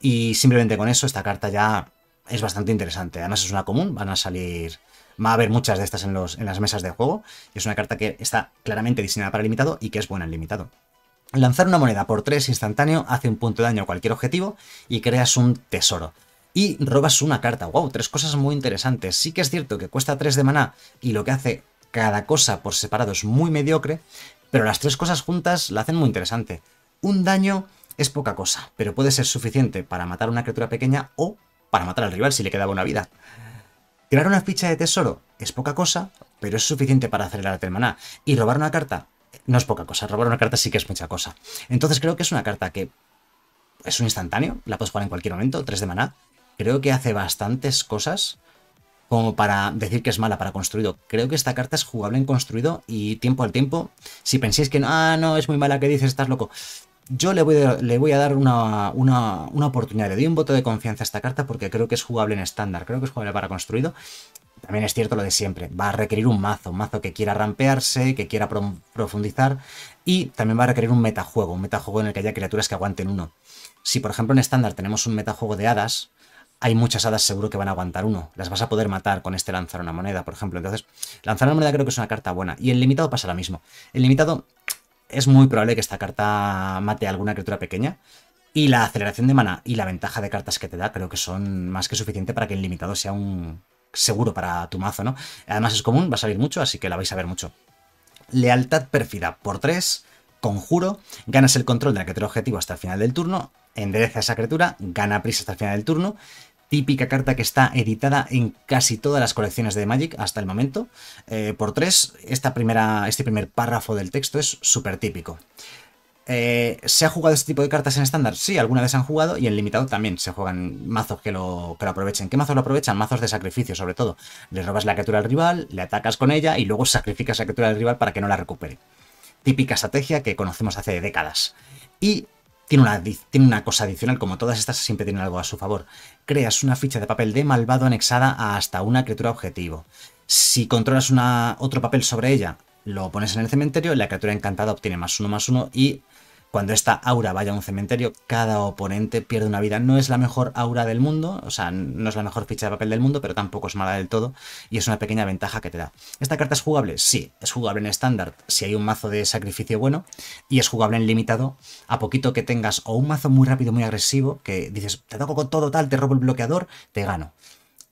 Y simplemente con eso esta carta ya es bastante interesante. Además es una común, van a salir... Va a haber muchas de estas en, en las mesas de juego. Y es una carta que está claramente diseñada para limitado y que es buena en limitado. Lanzar una moneda por 3 instantáneo hace un punto de daño a cualquier objetivo y creas un tesoro. Y robas una carta. ¡Wow! Tres cosas muy interesantes. Sí que es cierto que cuesta 3 de maná y lo que hace cada cosa por separado es muy mediocre, pero las tres cosas juntas la hacen muy interesante. Un daño es poca cosa, pero puede ser suficiente para matar una criatura pequeña o para matar al rival si le quedaba una vida. Crear una ficha de tesoro es poca cosa, pero es suficiente para acelerar el maná. Y robar una carta no es poca cosa. Robar una carta sí que es mucha cosa. Entonces creo que es una carta que es un instantáneo, la puedes jugar en cualquier momento, 3 de maná. Creo que hace bastantes cosas como para decir que es mala para construido. Creo que esta carta es jugable en construido y tiempo al tiempo, si pensáis que ah, no, es muy mala que dices, estás loco. Yo le voy, a, le voy a dar una, una, oportunidad, le doy un voto de confianza a esta carta porque creo que es jugable en estándar, creo que es jugable para construido también es cierto lo de siempre, va a requerir un mazo, un mazo que quiera rampearse, que quiera profundizar y también va a requerir un metajuego, un metajuego en el que haya criaturas que aguanten uno. Si por ejemplo en estándar tenemos un metajuego de hadas, hay muchas hadas seguro que van a aguantar uno. Las vas a poder matar con este lanzar una moneda, por ejemplo. Entonces, lanzar una moneda creo que es una carta buena. Y el limitado pasa lo mismo. el limitado es muy probable que esta carta mate a alguna criatura pequeña. Y la aceleración de mana y la ventaja de cartas que te da creo que son más que suficiente para que el limitado sea un, seguro para tu mazo, ¿no? Además es común, va a salir mucho, así que la vais a ver mucho. Lealtad pérfida por 3, conjuro, ganas el control de la criatura objetivo hasta el final del turno, endereza a esa criatura, gana prisa hasta el final del turno, típica carta que está editada en casi todas las colecciones de Magic hasta el momento. Eh, por 3, este primer párrafo del texto es súper típico. Eh, ¿Se ha jugado este tipo de cartas en estándar? Sí, alguna vez han jugado y en limitado también se juegan mazos que lo, aprovechen. ¿Qué mazos lo aprovechan? Mazos de sacrificio, sobre todo. Le robas la criatura al rival, le atacas con ella y luego sacrificas la criatura al rival para que no la recupere. Típica estrategia que conocemos hace décadas. Y tiene una, una cosa adicional, como todas estas siempre tienen algo a su favor. Creas una ficha de papel de malvado anexada a hasta una criatura objetivo. Si controlas una, otro papel sobre ella, lo pones en el cementerio, la criatura encantada obtiene más uno más uno y cuando esta aura vaya a un cementerio, cada oponente pierde una vida. No es la mejor aura del mundo, o sea, no es la mejor ficha de papel del mundo, pero tampoco es mala del todo y es una pequeña ventaja que te da. ¿Esta carta es jugable? Sí, es jugable en estándar si hay un mazo de sacrificio bueno y es jugable en limitado a poquito que tengas o un mazo muy rápido, muy agresivo, que dices, te toco con todo tal, te robo el bloqueador, te gano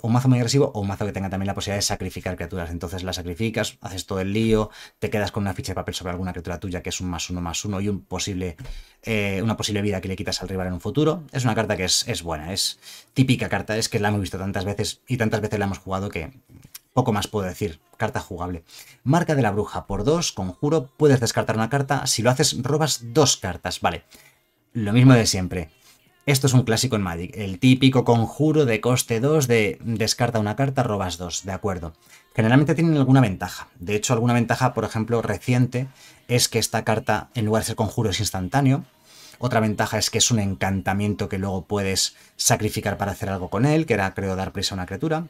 o mazo muy agresivo o un mazo que tenga también la posibilidad de sacrificar criaturas. Entonces la sacrificas, haces todo el lío, te quedas con una ficha de papel sobre alguna criatura tuya que es un más uno más uno y un posible, eh, una posible vida que le quitas al rival en un futuro. Es una carta que es, es buena, es típica carta, es que la hemos visto tantas veces y tantas veces la hemos jugado que poco más puedo decir. Carta jugable. Marca de la bruja por dos, conjuro, puedes descartar una carta. Si lo haces, robas dos cartas. Vale, lo mismo de siempre esto es un clásico en Magic, el típico conjuro de coste 2 de descarta una carta, robas 2, de acuerdo. Generalmente tienen alguna ventaja. De hecho, alguna ventaja, por ejemplo, reciente, es que esta carta, en lugar de ser conjuro, es instantáneo. Otra ventaja es que es un encantamiento que luego puedes sacrificar para hacer algo con él, que era, creo, dar prisa a una criatura.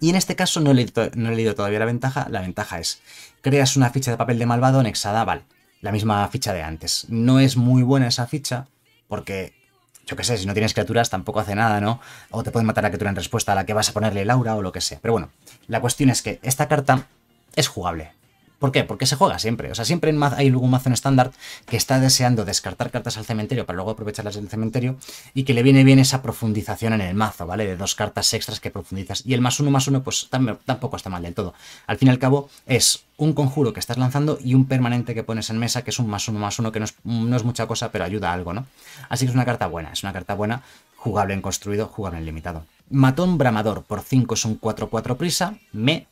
Y en este caso no he, leído, no he leído todavía la ventaja. La ventaja es, creas una ficha de papel de malvado anexada, vale, la misma ficha de antes. No es muy buena esa ficha, porque yo qué sé, si no tienes criaturas tampoco hace nada, ¿no? O te pueden matar a la criatura en respuesta a la que vas a ponerle Laura o lo que sea. Pero bueno, la cuestión es que esta carta es jugable. ¿Por qué? Porque se juega siempre. O sea, siempre hay luego un mazo en estándar que está deseando descartar cartas al cementerio para luego aprovecharlas el cementerio y que le viene bien esa profundización en el mazo, ¿vale? De dos cartas extras que profundizas. Y el más uno más uno, pues tampoco está mal del todo. Al fin y al cabo, es un conjuro que estás lanzando y un permanente que pones en mesa, que es un más uno más uno, que no es, mucha cosa, pero ayuda a algo, ¿no? Así que es una carta buena, es una carta buena, jugable en construido, jugable en limitado. Matón Bramador por 5 es un 4-4 prisa, me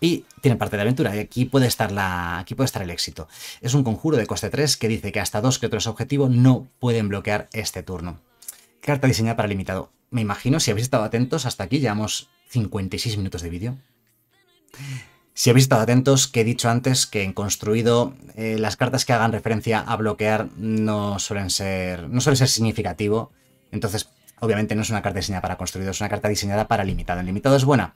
y tiene parte de aventura, y aquí puede, estar la, aquí puede estar el éxito. Es un conjuro de coste 3 que dice que hasta dos que otros objetivos no pueden bloquear este turno. Carta diseñada para limitado. Me imagino, si habéis estado atentos, hasta aquí llevamos 56 minutos de vídeo. Si habéis estado atentos, que he dicho antes que en construido eh, las cartas que hagan referencia a bloquear no suelen ser, no ser significativo. Entonces, obviamente no es una carta diseñada para construido, es una carta diseñada para limitado. En limitado es buena,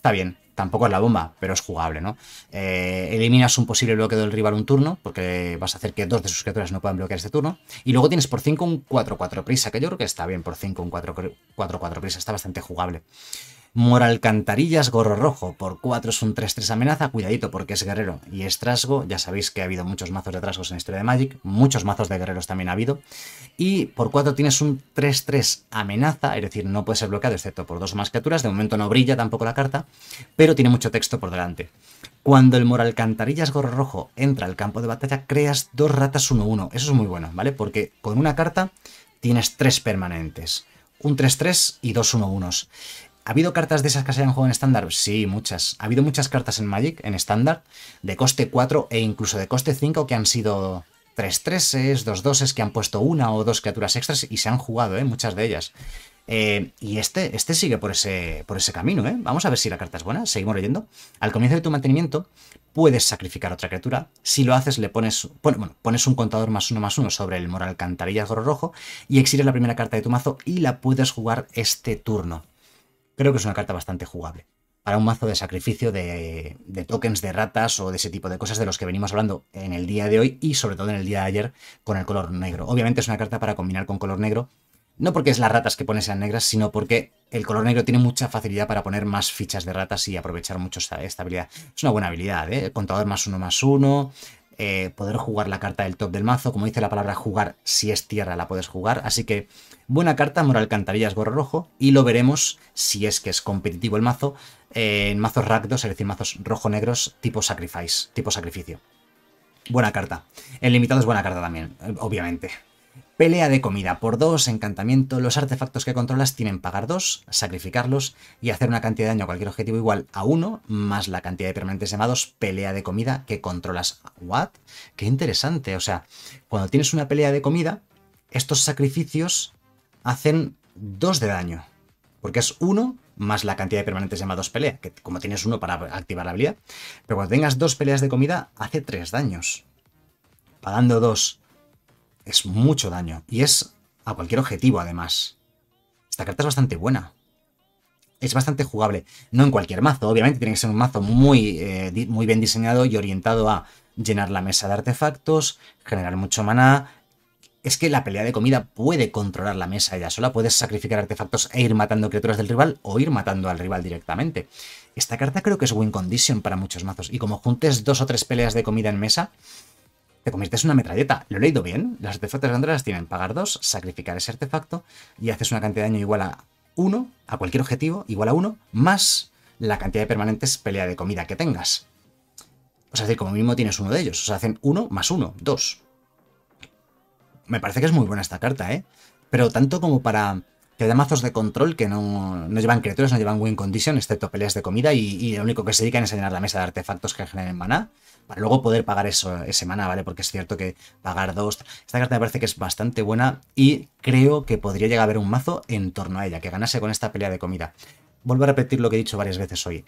Está bien, tampoco es la bomba, pero es jugable, ¿no? Eh, eliminas un posible bloqueo del rival un turno, porque vas a hacer que dos de sus criaturas no puedan bloquear este turno. Y luego tienes por 5 un 4-4 prisa, que yo creo que está bien por 5 un 4-4 prisa, está bastante jugable. Moral cantarillas, Gorro Rojo, por 4 es un 3-3 amenaza, cuidadito porque es guerrero y es trasgo, ya sabéis que ha habido muchos mazos de trasgos en la historia de Magic, muchos mazos de guerreros también ha habido, y por 4 tienes un 3-3 amenaza, es decir, no puede ser bloqueado excepto por dos o más criaturas, de momento no brilla tampoco la carta, pero tiene mucho texto por delante. Cuando el moral Moralcantarillas Gorro Rojo entra al campo de batalla, creas dos ratas 1-1, eso es muy bueno, ¿vale? Porque con una carta tienes tres permanentes un 3-3 y dos 1-1s. ¿Ha habido cartas de esas que se hayan jugado en estándar? Sí, muchas. Ha habido muchas cartas en Magic, en estándar, de coste 4 e incluso de coste 5 que han sido 3-3s, 2 2 que han puesto una o dos criaturas extras y se han jugado, ¿eh? muchas de ellas. Eh, y este, este sigue por ese, por ese camino, ¿eh? Vamos a ver si la carta es buena. Seguimos leyendo. Al comienzo de tu mantenimiento, puedes sacrificar otra criatura. Si lo haces, le pones, bueno, pones un contador más uno más uno sobre el moral cantarillas gorro rojo y exiles la primera carta de tu mazo y la puedes jugar este turno. Creo que es una carta bastante jugable. Para un mazo de sacrificio de, tokens de ratas o de ese tipo de cosas de los que venimos hablando en el día de hoy y sobre todo en el día de ayer con el color negro. Obviamente es una carta para combinar con color negro, no porque es las ratas que pones sean negras, sino porque el color negro tiene mucha facilidad para poner más fichas de ratas y aprovechar mucho esta, habilidad. Es una buena habilidad, ¿eh? contador más uno más uno, eh, poder jugar la carta del top del mazo. Como dice la palabra jugar, si es tierra la puedes jugar. Así que buena carta, Moral Cantarillas Gorro Rojo. Y lo veremos si es que es competitivo el mazo eh, en mazos ragdos, es decir, mazos rojo-negros tipo sacrifice, tipo sacrificio. Buena carta. el limitado es buena carta también, eh, obviamente. Pelea de comida por dos, encantamiento, los artefactos que controlas tienen pagar dos, sacrificarlos y hacer una cantidad de daño a cualquier objetivo igual a uno, más la cantidad de permanentes llamados pelea de comida que controlas. ¿What? Qué interesante, o sea, cuando tienes una pelea de comida, estos sacrificios hacen dos de daño, porque es uno más la cantidad de permanentes llamados pelea, que como tienes uno para activar la habilidad, pero cuando tengas dos peleas de comida, hace tres daños. Pagando dos. Es mucho daño. Y es a cualquier objetivo, además. Esta carta es bastante buena. Es bastante jugable. No en cualquier mazo, obviamente. Tiene que ser un mazo muy, eh, muy bien diseñado y orientado a llenar la mesa de artefactos, generar mucho maná, es que la pelea de comida puede controlar la mesa ella sola, puedes sacrificar artefactos e ir matando criaturas del rival o ir matando al rival directamente. Esta carta creo que es win condition para muchos mazos y como juntes dos o tres peleas de comida en mesa, te conviertes en una metralleta. ¿Lo he leído bien? Los artefactos las tienen pagar dos, sacrificar ese artefacto y haces una cantidad de daño igual a 1, a cualquier objetivo igual a 1, más la cantidad de permanentes pelea de comida que tengas. O sea, es decir, como mínimo tienes uno de ellos. O sea, hacen 1 más 1, 2. Me parece que es muy buena esta carta, ¿eh? Pero tanto como para que haya mazos de control que no, no llevan criaturas, no llevan win condition, excepto peleas de comida, y, y, lo único que se dedican es a llenar la mesa de artefactos que generen maná para luego poder pagar eso ese eh, semana, ¿vale? Porque es cierto que pagar dos... Esta carta me parece que es bastante buena y creo que podría llegar a haber un mazo en torno a ella, que ganase con esta pelea de comida. Vuelvo a repetir lo que he dicho varias veces hoy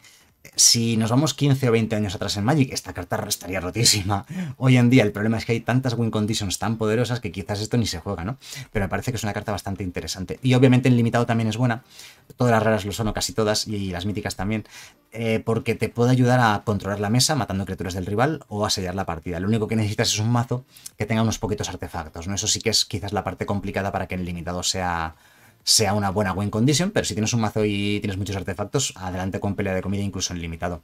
si nos vamos 15 o 20 años atrás en Magic, esta carta estaría rotísima. Hoy en día el problema es que hay tantas win conditions tan poderosas que quizás esto ni se juega, ¿no? Pero me parece que es una carta bastante interesante. Y obviamente en limitado también es buena. Todas las raras lo son, o casi todas, y las míticas también. Eh, porque te puede ayudar a controlar la mesa matando criaturas del rival o a sellar la partida. Lo único que necesitas es un mazo que tenga unos poquitos artefactos, ¿no? Eso sí que es quizás la parte complicada para que en limitado sea sea una buena win condition, pero si tienes un mazo y tienes muchos artefactos, adelante con pelea de comida incluso en limitado.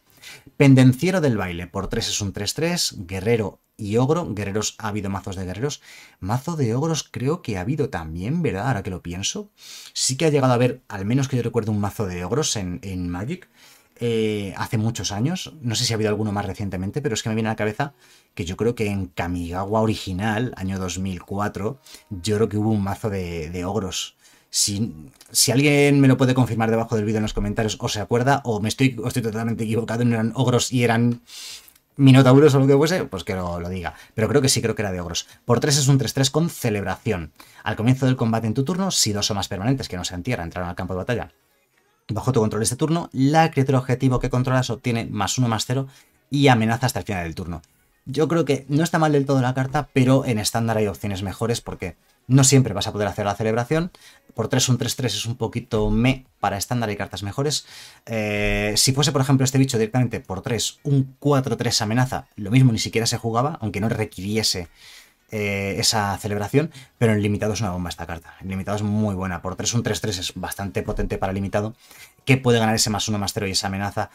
Pendenciero del baile, por 3 es un 3-3, guerrero y ogro, guerreros ha habido mazos de guerreros, mazo de ogros creo que ha habido también, ¿verdad? Ahora que lo pienso, sí que ha llegado a haber, al menos que yo recuerdo, un mazo de ogros en, Magic. Eh, hace muchos años, no sé si ha habido alguno más recientemente, pero es que me viene a la cabeza que yo creo que en Kamigawa original, año 2004, yo creo que hubo un mazo de, de ogros si, si, alguien me lo puede confirmar debajo del vídeo en los comentarios o se acuerda o me estoy, estoy totalmente equivocado y eran ogros y eran minotauros o lo que fuese, pues que lo, diga. Pero creo que sí, creo que era de ogros. Por 3 es un 3-3 con celebración. Al comienzo del combate en tu turno, si dos o más permanentes que no sean tierra entraron al campo de batalla bajo tu control este turno, la criatura objetivo que controlas obtiene más 1 más 0 y amenaza hasta el final del turno. Yo creo que no está mal del todo la carta, pero en estándar hay opciones mejores porque no siempre vas a poder hacer la celebración. Por 3 un 3-3 es un poquito me para estándar y cartas mejores. Eh, si fuese, por ejemplo, este bicho directamente por 3, un 4-3 amenaza, lo mismo ni siquiera se jugaba, aunque no requiriese eh, esa celebración, pero en limitado es una bomba esta carta. En limitado es muy buena. Por 3, un 3-3 es bastante potente para limitado, que puede ganar ese más 1, más 0 y esa amenaza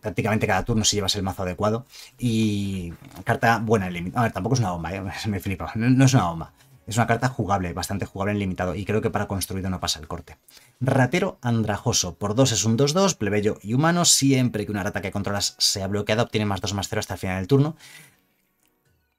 prácticamente cada turno si llevas el mazo adecuado. Y carta buena en limitado. A ver, tampoco es una bomba, ¿eh? me flipa. no, es una bomba. Es una carta jugable, bastante jugable en limitado, y creo que para construido no pasa el corte. Ratero andrajoso, por 2 es un 2-2, plebeyo y humano, siempre que una rata que controlas sea bloqueada, obtiene más 2 más 0 hasta el final del turno.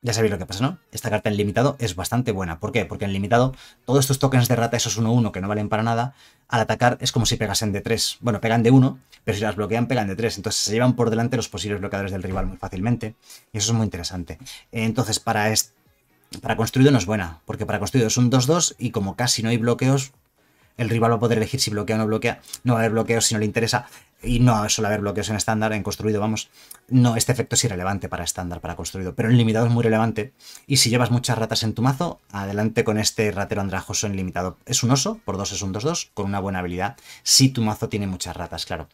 Ya sabéis lo que pasa, ¿no? Esta carta en limitado es bastante buena. ¿Por qué? Porque en limitado todos estos tokens de rata, esos 1-1 que no valen para nada, al atacar es como si pegasen de 3. Bueno, pegan de 1, pero si las bloquean, pegan de 3. Entonces se llevan por delante los posibles bloqueadores del rival muy fácilmente. Y eso es muy interesante. Entonces, para este para construido no es buena, porque para construido es un 2-2 y como casi no hay bloqueos, el rival va a poder elegir si bloquea o no bloquea. No va a haber bloqueos si no le interesa. Y no suele haber bloqueos en estándar, en construido, vamos. No, este efecto es irrelevante para estándar, para construido. Pero en limitado es muy relevante. Y si llevas muchas ratas en tu mazo, adelante con este ratero andrajoso en limitado. Es un oso, por dos es un 2-2, con una buena habilidad. Si tu mazo tiene muchas ratas, claro.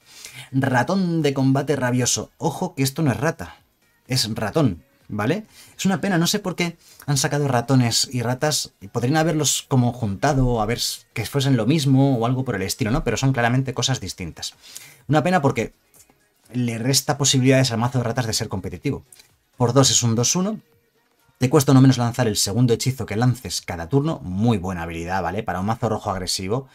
Ratón de combate rabioso. Ojo que esto no es rata. Es ratón. ¿vale? Es una pena, no sé por qué han sacado ratones y ratas. Podrían haberlos como juntado, a ver que fuesen lo mismo o algo por el estilo, ¿no? Pero son claramente cosas distintas. Una pena porque le resta posibilidades al mazo de ratas de ser competitivo. Por 2 es un 2-1. Te cuesta no menos lanzar el segundo hechizo que lances cada turno. Muy buena habilidad, ¿vale? Para un mazo rojo agresivo.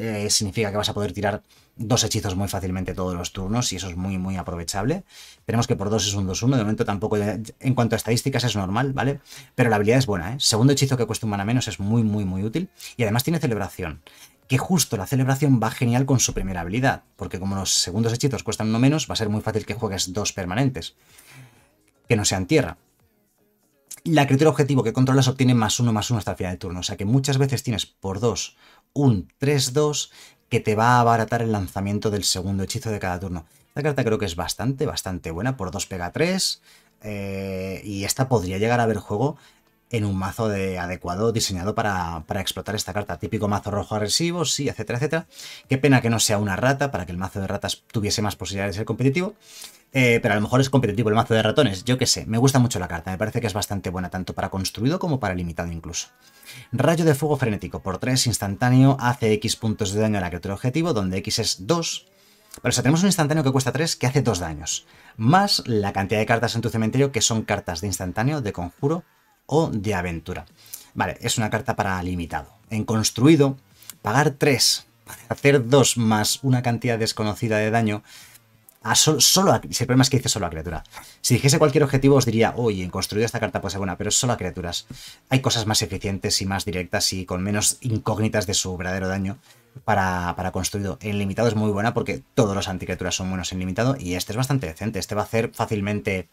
Eh, significa que vas a poder tirar dos hechizos muy fácilmente todos los turnos y eso es muy, muy aprovechable. Tenemos que por dos es un 2-1, de momento tampoco, en cuanto a estadísticas es normal, ¿vale? Pero la habilidad es buena, ¿eh? Segundo hechizo que cuesta un mana menos es muy, muy, muy útil y además tiene celebración. Que justo la celebración va genial con su primera habilidad, porque como los segundos hechizos cuestan uno menos, va a ser muy fácil que juegues dos permanentes que no sean tierra la criatura objetivo que controlas obtiene más uno más uno hasta el final del turno. O sea que muchas veces tienes por dos un 3-2 que te va a abaratar el lanzamiento del segundo hechizo de cada turno. Esta carta creo que es bastante, bastante buena. Por dos pega 3. Eh, y esta podría llegar a ver juego en un mazo de adecuado diseñado para, explotar esta carta. Típico mazo rojo agresivo, sí, etcétera, etcétera. Qué pena que no sea una rata, para que el mazo de ratas tuviese más posibilidades de ser competitivo. Eh, pero a lo mejor es competitivo el mazo de ratones, yo qué sé. Me gusta mucho la carta, me parece que es bastante buena tanto para construido como para limitado incluso. Rayo de fuego frenético, por 3, instantáneo, hace X puntos de daño a la criatura objetivo, donde X es 2. Pero si tenemos un instantáneo que cuesta 3 que hace 2 daños, más la cantidad de cartas en tu cementerio que son cartas de instantáneo, de conjuro o de aventura. Vale, es una carta para limitado. En construido, pagar 3 hacer 2 más una cantidad desconocida de daño. A solo si el problema es que dice solo a criatura. Si dijese cualquier objetivo os diría, oye, en construido esta carta puede ser buena, pero es solo a criaturas. Hay cosas más eficientes y más directas y con menos incógnitas de su verdadero daño para, para, construido. En limitado es muy buena porque todos los anticriaturas son buenos en limitado y este es bastante decente. Este va a hacer fácilmente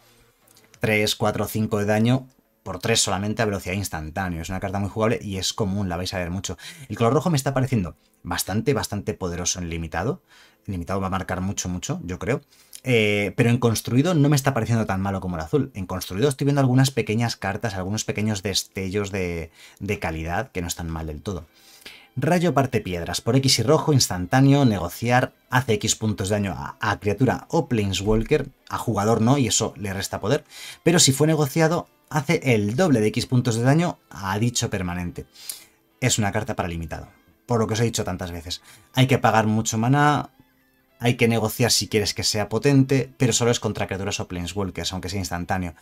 3, 4, 5 de daño por 3 solamente a velocidad instantánea. Es una carta muy jugable y es común, la vais a ver mucho. El color rojo me está pareciendo bastante, bastante poderoso en limitado. En limitado va a marcar mucho, mucho, yo creo. Eh, pero en construido no me está pareciendo tan malo como el azul. En construido estoy viendo algunas pequeñas cartas, algunos pequeños destellos de, de calidad que no están mal del todo. Rayo parte piedras por X y rojo instantáneo, negociar, hace X puntos de daño a, criatura o Planeswalker, a jugador no, y eso le resta poder, pero si fue negociado, hace el doble de X puntos de daño a dicho permanente. Es una carta para limitado, por lo que os he dicho tantas veces. Hay que pagar mucho maná, hay que negociar si quieres que sea potente, pero solo es contra criaturas o Planeswalkers, aunque sea instantáneo.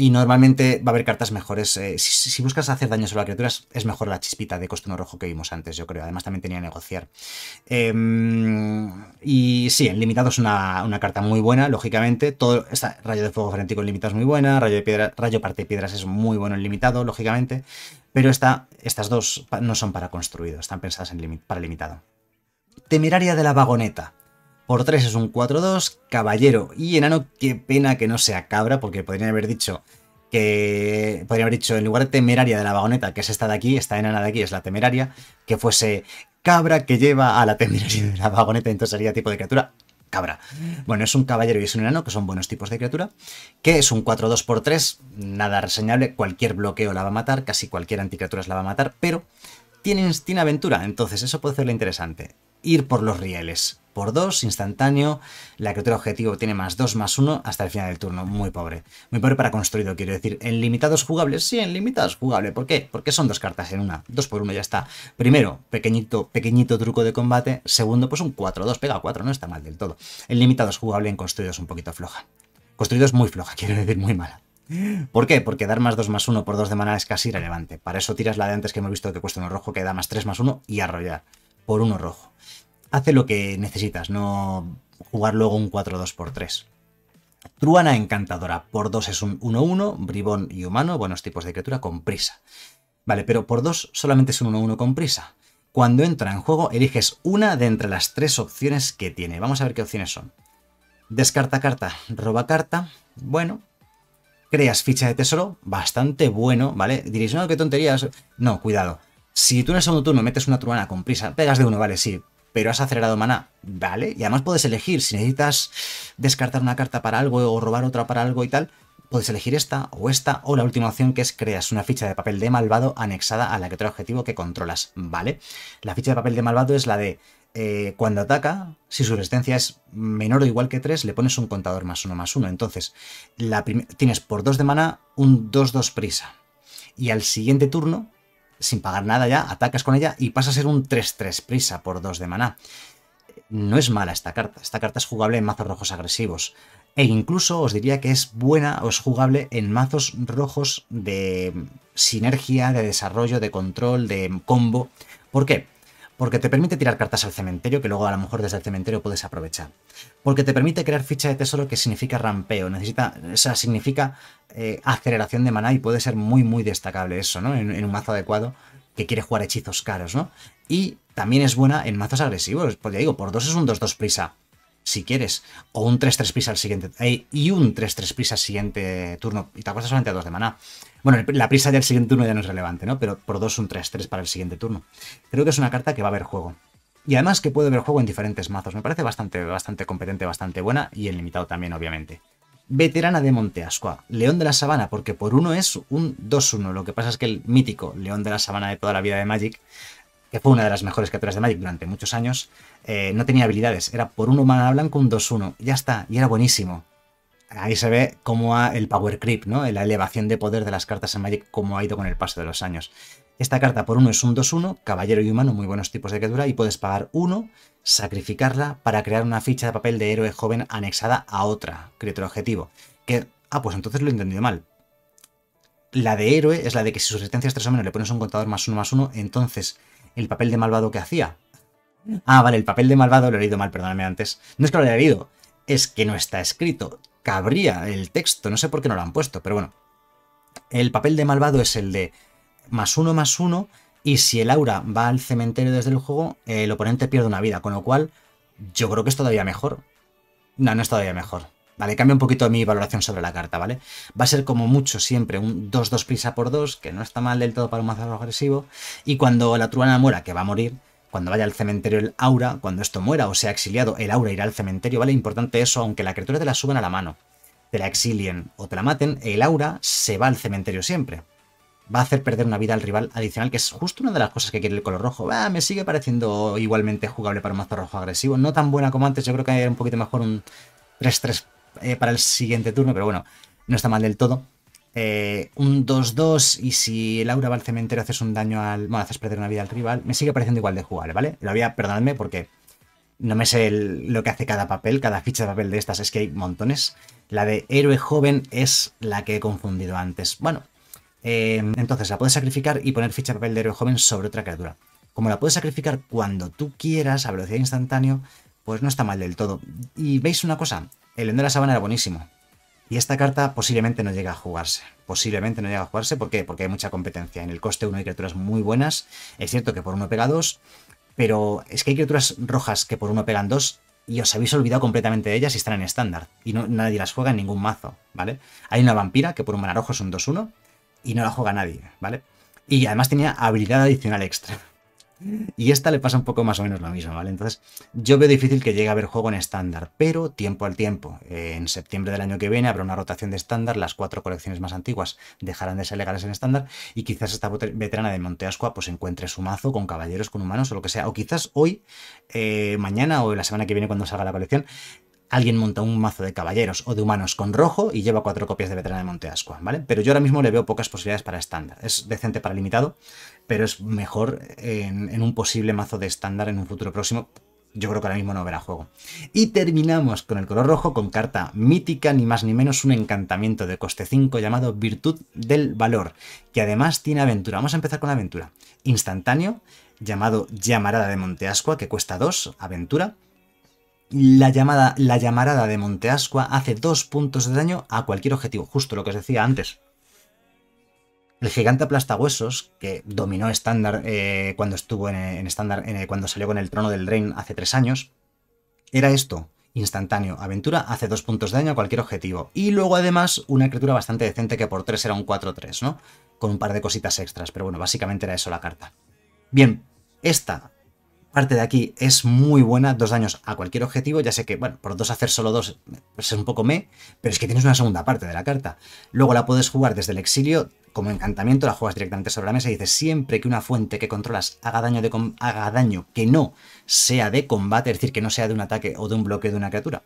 Y normalmente va a haber cartas mejores. Eh, si, buscas hacer daño sobre a criaturas, es mejor la chispita de costumbre rojo que vimos antes, yo creo. Además, también tenía negociar. Em, y sí, en limitado es una, carta muy buena, lógicamente. Todo, esta, rayo de fuego frenético en limitado es muy buena. Rayo, de piedra, rayo parte de piedras es muy bueno en limitado, lógicamente. Pero esta, estas dos no son para construido, están pensadas para limitado. Temeraria de la vagoneta. Por 3 es un 4-2, caballero y enano. Qué pena que no sea cabra, porque podría haber dicho que podría haber dicho en lugar de temeraria de la vagoneta, que es esta de aquí, esta enana de aquí es la temeraria, que fuese cabra que lleva a la temeraria de la vagoneta, entonces sería tipo de criatura cabra. Bueno, es un caballero y es un enano, que son buenos tipos de criatura, que es un 4 2 por 3 nada reseñable, cualquier bloqueo la va a matar, casi cualquier anticriatura la va a matar, pero tiene, tiene aventura, entonces eso puede hacerle interesante. Ir por los rieles por 2, instantáneo. La criatura objetivo tiene más 2, más 1 hasta el final del turno. Muy pobre. Muy pobre para construido, quiero decir. En limitados jugables, sí, en limitados jugable. ¿Por qué? Porque son dos cartas en una. 2 por 1 ya está. Primero, pequeñito, pequeñito truco de combate. Segundo, pues un 4-2. Pega 4, no está mal del todo. En limitados jugable, en construidos es un poquito floja. Construido es muy floja, quiero decir, muy mala. ¿Por qué? Porque dar más 2 más 1 por 2 de mana es casi irrelevante. Para eso tiras la de antes que hemos visto que cuesta uno rojo, que da más 3 más 1 y arrollar. Por uno rojo hace lo que necesitas, no jugar luego un 4 2 por 3 Truana encantadora, por 2 es un 1-1, bribón y humano, buenos tipos de criatura con prisa. Vale, pero por 2 solamente es un 1-1 con prisa. Cuando entra en juego, eliges una de entre las tres opciones que tiene. Vamos a ver qué opciones son. Descarta carta, roba carta. Bueno, creas ficha de tesoro, bastante bueno, ¿vale? Diréis, no, qué tonterías. No, cuidado. Si tú en el segundo turno metes una truana con prisa, pegas de uno, vale, sí, pero has acelerado maná, ¿vale? Y además puedes elegir, si necesitas descartar una carta para algo o robar otra para algo y tal, puedes elegir esta o esta, o la última opción que es creas una ficha de papel de malvado anexada a la que otro objetivo que controlas, ¿vale? La ficha de papel de malvado es la de eh, cuando ataca, si su resistencia es menor o igual que 3, le pones un contador más uno más uno. Entonces, tienes por 2 de maná un 2-2 prisa. Y al siguiente turno sin pagar nada ya, atacas con ella y pasa a ser un 3-3 prisa por 2 de maná. No es mala esta carta, esta carta es jugable en mazos rojos agresivos. E incluso os diría que es buena o es jugable en mazos rojos de sinergia, de desarrollo, de control, de combo. ¿Por qué? porque te permite tirar cartas al cementerio que luego a lo mejor desde el cementerio puedes aprovechar. Porque te permite crear ficha de tesoro que significa rampeo, necesita, o sea, significa eh, aceleración de maná y puede ser muy muy destacable eso, ¿no? En, un mazo adecuado que quiere jugar hechizos caros, ¿no? Y también es buena en mazos agresivos, pues ya digo, por dos es un 2-2 prisa si quieres, o un 3-3 prisa al siguiente, eh, y un 3-3 prisa al siguiente turno, y te acuestas solamente a 2 de maná. Bueno, la prisa del siguiente turno ya no es relevante, ¿no? Pero por 2, un 3-3 para el siguiente turno. Creo que es una carta que va a haber juego. Y además que puede ver juego en diferentes mazos. Me parece bastante, bastante competente, bastante buena, y en limitado también, obviamente. Veterana de Monteascua, León de la Sabana, porque por uno es un 2-1. Lo que pasa es que el mítico León de la Sabana de toda la vida de Magic que fue una de las mejores criaturas de Magic durante muchos años, eh, no tenía habilidades. Era por un humana blanco un 2-1. Ya está, y era buenísimo. Ahí se ve cómo ha el power creep, ¿no? La elevación de poder de las cartas en Magic, cómo ha ido con el paso de los años. Esta carta por uno es un 2-1, caballero y humano, muy buenos tipos de criatura, y puedes pagar uno, sacrificarla para crear una ficha de papel de héroe joven anexada a otra criatura objetivo. Que, ah, pues entonces lo he entendido mal. La de héroe es la de que si su resistencia es 3 o menos le pones un contador más uno más uno, entonces el papel de malvado que hacía. Ah, vale, el papel de malvado lo he leído mal, perdóname antes. No es que lo haya leído, es que no está escrito. Cabría el texto, no sé por qué no lo han puesto, pero bueno. El papel de malvado es el de más uno más uno, y si el aura va al cementerio desde el juego, el oponente pierde una vida, con lo cual yo creo que es todavía mejor. No, no es todavía mejor. Vale, cambia un poquito mi valoración sobre la carta, ¿vale? Va a ser como mucho siempre un 2-2 prisa por 2, que no está mal del todo para un mazo agresivo. Y cuando la truana muera, que va a morir, cuando vaya al cementerio el aura, cuando esto muera o sea exiliado, el aura irá al cementerio, ¿vale? Importante eso, aunque la criatura te la suban a la mano, te la exilien o te la maten, el aura se va al cementerio siempre. Va a hacer perder una vida al rival adicional, que es justo una de las cosas que quiere el color rojo. Ah, me sigue pareciendo igualmente jugable para un mazo rojo agresivo. No tan buena como antes, yo creo que era un poquito mejor un 3-3 eh, para el siguiente turno, pero bueno, no está mal del todo. Eh, un 2-2 y si Laura va al cementerio haces un daño al... Bueno, haces perder una vida al rival. Me sigue pareciendo igual de jugar ¿vale? Lo había, perdonadme porque no me sé lo que hace cada papel, cada ficha de papel de estas, es que hay montones. La de héroe joven es la que he confundido antes. Bueno, eh, entonces la puedes sacrificar y poner ficha de papel de héroe joven sobre otra criatura. Como la puedes sacrificar cuando tú quieras, a velocidad instantánea, pues no está mal del todo. Y veis una cosa, el endo de la Sabana era buenísimo. Y esta carta posiblemente no llega a jugarse. Posiblemente no llega a jugarse. ¿Por qué? Porque hay mucha competencia. En el coste 1 hay criaturas muy buenas. Es cierto que por uno pega dos. Pero es que hay criaturas rojas que por uno pegan dos. Y os habéis olvidado completamente de ellas y están en estándar. Y no, nadie las juega en ningún mazo. ¿Vale? Hay una vampira que por un mana es un 2-1. Y no la juega nadie. ¿Vale? Y además tenía habilidad adicional extra. Y esta le pasa un poco más o menos lo mismo, ¿vale? Entonces, yo veo difícil que llegue a haber juego en estándar, pero tiempo al tiempo. Eh, en septiembre del año que viene habrá una rotación de estándar, las cuatro colecciones más antiguas dejarán de ser legales en estándar, y quizás esta veterana de Monteascua pues encuentre su mazo con caballeros, con humanos o lo que sea. O quizás hoy, eh, mañana o la semana que viene cuando salga la colección, alguien monta un mazo de caballeros o de humanos con rojo y lleva cuatro copias de veterana de Monteascua, ¿vale? Pero yo ahora mismo le veo pocas posibilidades para estándar. Es decente para limitado, pero es mejor en, un posible mazo de estándar en un futuro próximo. Yo creo que ahora mismo no verá juego. Y terminamos con el color rojo, con carta mítica, ni más ni menos un encantamiento de coste 5 llamado Virtud del Valor, que además tiene aventura. Vamos a empezar con la aventura. Instantáneo, llamado Llamarada de Monteascua, que cuesta 2, aventura. La, llamada, la llamarada de Monteascua hace 2 puntos de daño a cualquier objetivo, justo lo que os decía antes. El gigante huesos, que dominó estándar eh, cuando estuvo en estándar, cuando salió con el trono del rey hace tres años, era esto, instantáneo, aventura, hace dos puntos de daño a cualquier objetivo. Y luego además una criatura bastante decente que por tres era un 4-3, ¿no? Con un par de cositas extras, pero bueno, básicamente era eso la carta. Bien, esta parte de aquí es muy buena, dos daños a cualquier objetivo, ya sé que, bueno, por dos hacer solo dos pues es un poco me, pero es que tienes una segunda parte de la carta. Luego la puedes jugar desde el exilio, como encantamiento, la juegas directamente sobre la mesa y dices, siempre que una fuente que controlas haga daño, de haga daño que no sea de combate, es decir, que no sea de un ataque o de un bloque de una criatura,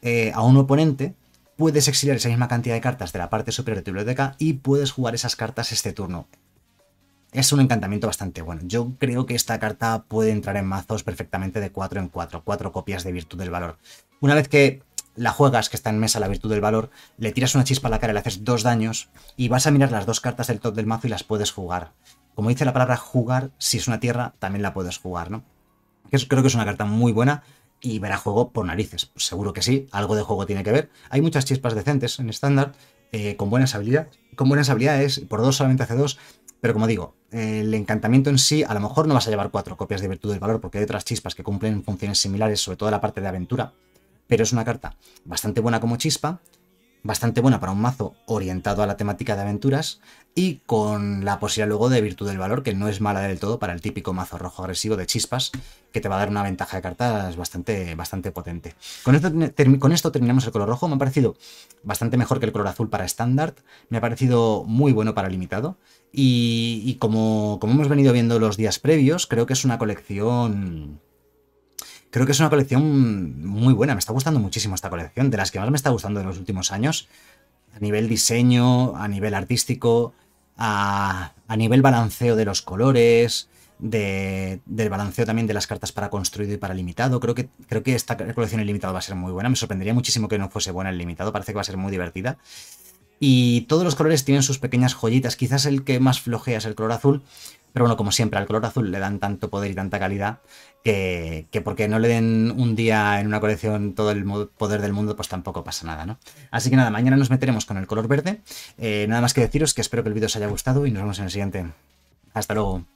eh, a un oponente, puedes exiliar esa misma cantidad de cartas de la parte superior de tu biblioteca y puedes jugar esas cartas este turno. Es un encantamiento bastante bueno. Yo creo que esta carta puede entrar en mazos perfectamente de 4 en 4, 4 copias de Virtud del Valor. Una vez que la juegas, que está en mesa la Virtud del Valor, le tiras una chispa a la cara y le haces dos daños y vas a mirar las dos cartas del top del mazo y las puedes jugar. Como dice la palabra jugar, si es una tierra, también la puedes jugar, ¿no? Creo que es una carta muy buena y verá juego por narices. seguro que sí, algo de juego tiene que ver. Hay muchas chispas decentes en estándar, eh, con buenas habilidades. Con buenas habilidades, por dos solamente hace dos. Pero como digo, el encantamiento en sí, a lo mejor no vas a llevar cuatro copias de virtud del valor, porque hay otras chispas que cumplen funciones similares, sobre todo la parte de aventura. Pero es una carta bastante buena como chispa, bastante buena para un mazo orientado a la temática de aventuras y con la posibilidad luego de Virtud del Valor, que no es mala del todo para el típico mazo rojo agresivo de chispas, que te va a dar una ventaja de cartas bastante, bastante potente. Con esto, con esto terminamos el color rojo, me ha parecido bastante mejor que el color azul para estándar, me ha parecido muy bueno para limitado y, como, como hemos venido viendo los días previos, creo que es una colección creo que es una colección muy buena. Me está gustando muchísimo esta colección, de las que más me está gustando de los últimos años. A nivel diseño, a nivel artístico, a, nivel balanceo de los colores, del balanceo también de las cartas para construido y para limitado. Creo que, creo que esta colección ilimitada va a ser muy buena. Me sorprendería muchísimo que no fuese buena el limitado. Parece que va a ser muy divertida. Y todos los colores tienen sus pequeñas joyitas. Quizás el que más flojea es el color azul, pero bueno, como siempre, al color azul le dan tanto poder y tanta calidad que, porque no le den un día en una colección todo el poder del mundo, pues tampoco pasa nada, ¿no? Así que nada, mañana nos meteremos con el color verde. Eh, nada más que deciros que espero que el vídeo os haya gustado y nos vemos en el siguiente. Hasta luego.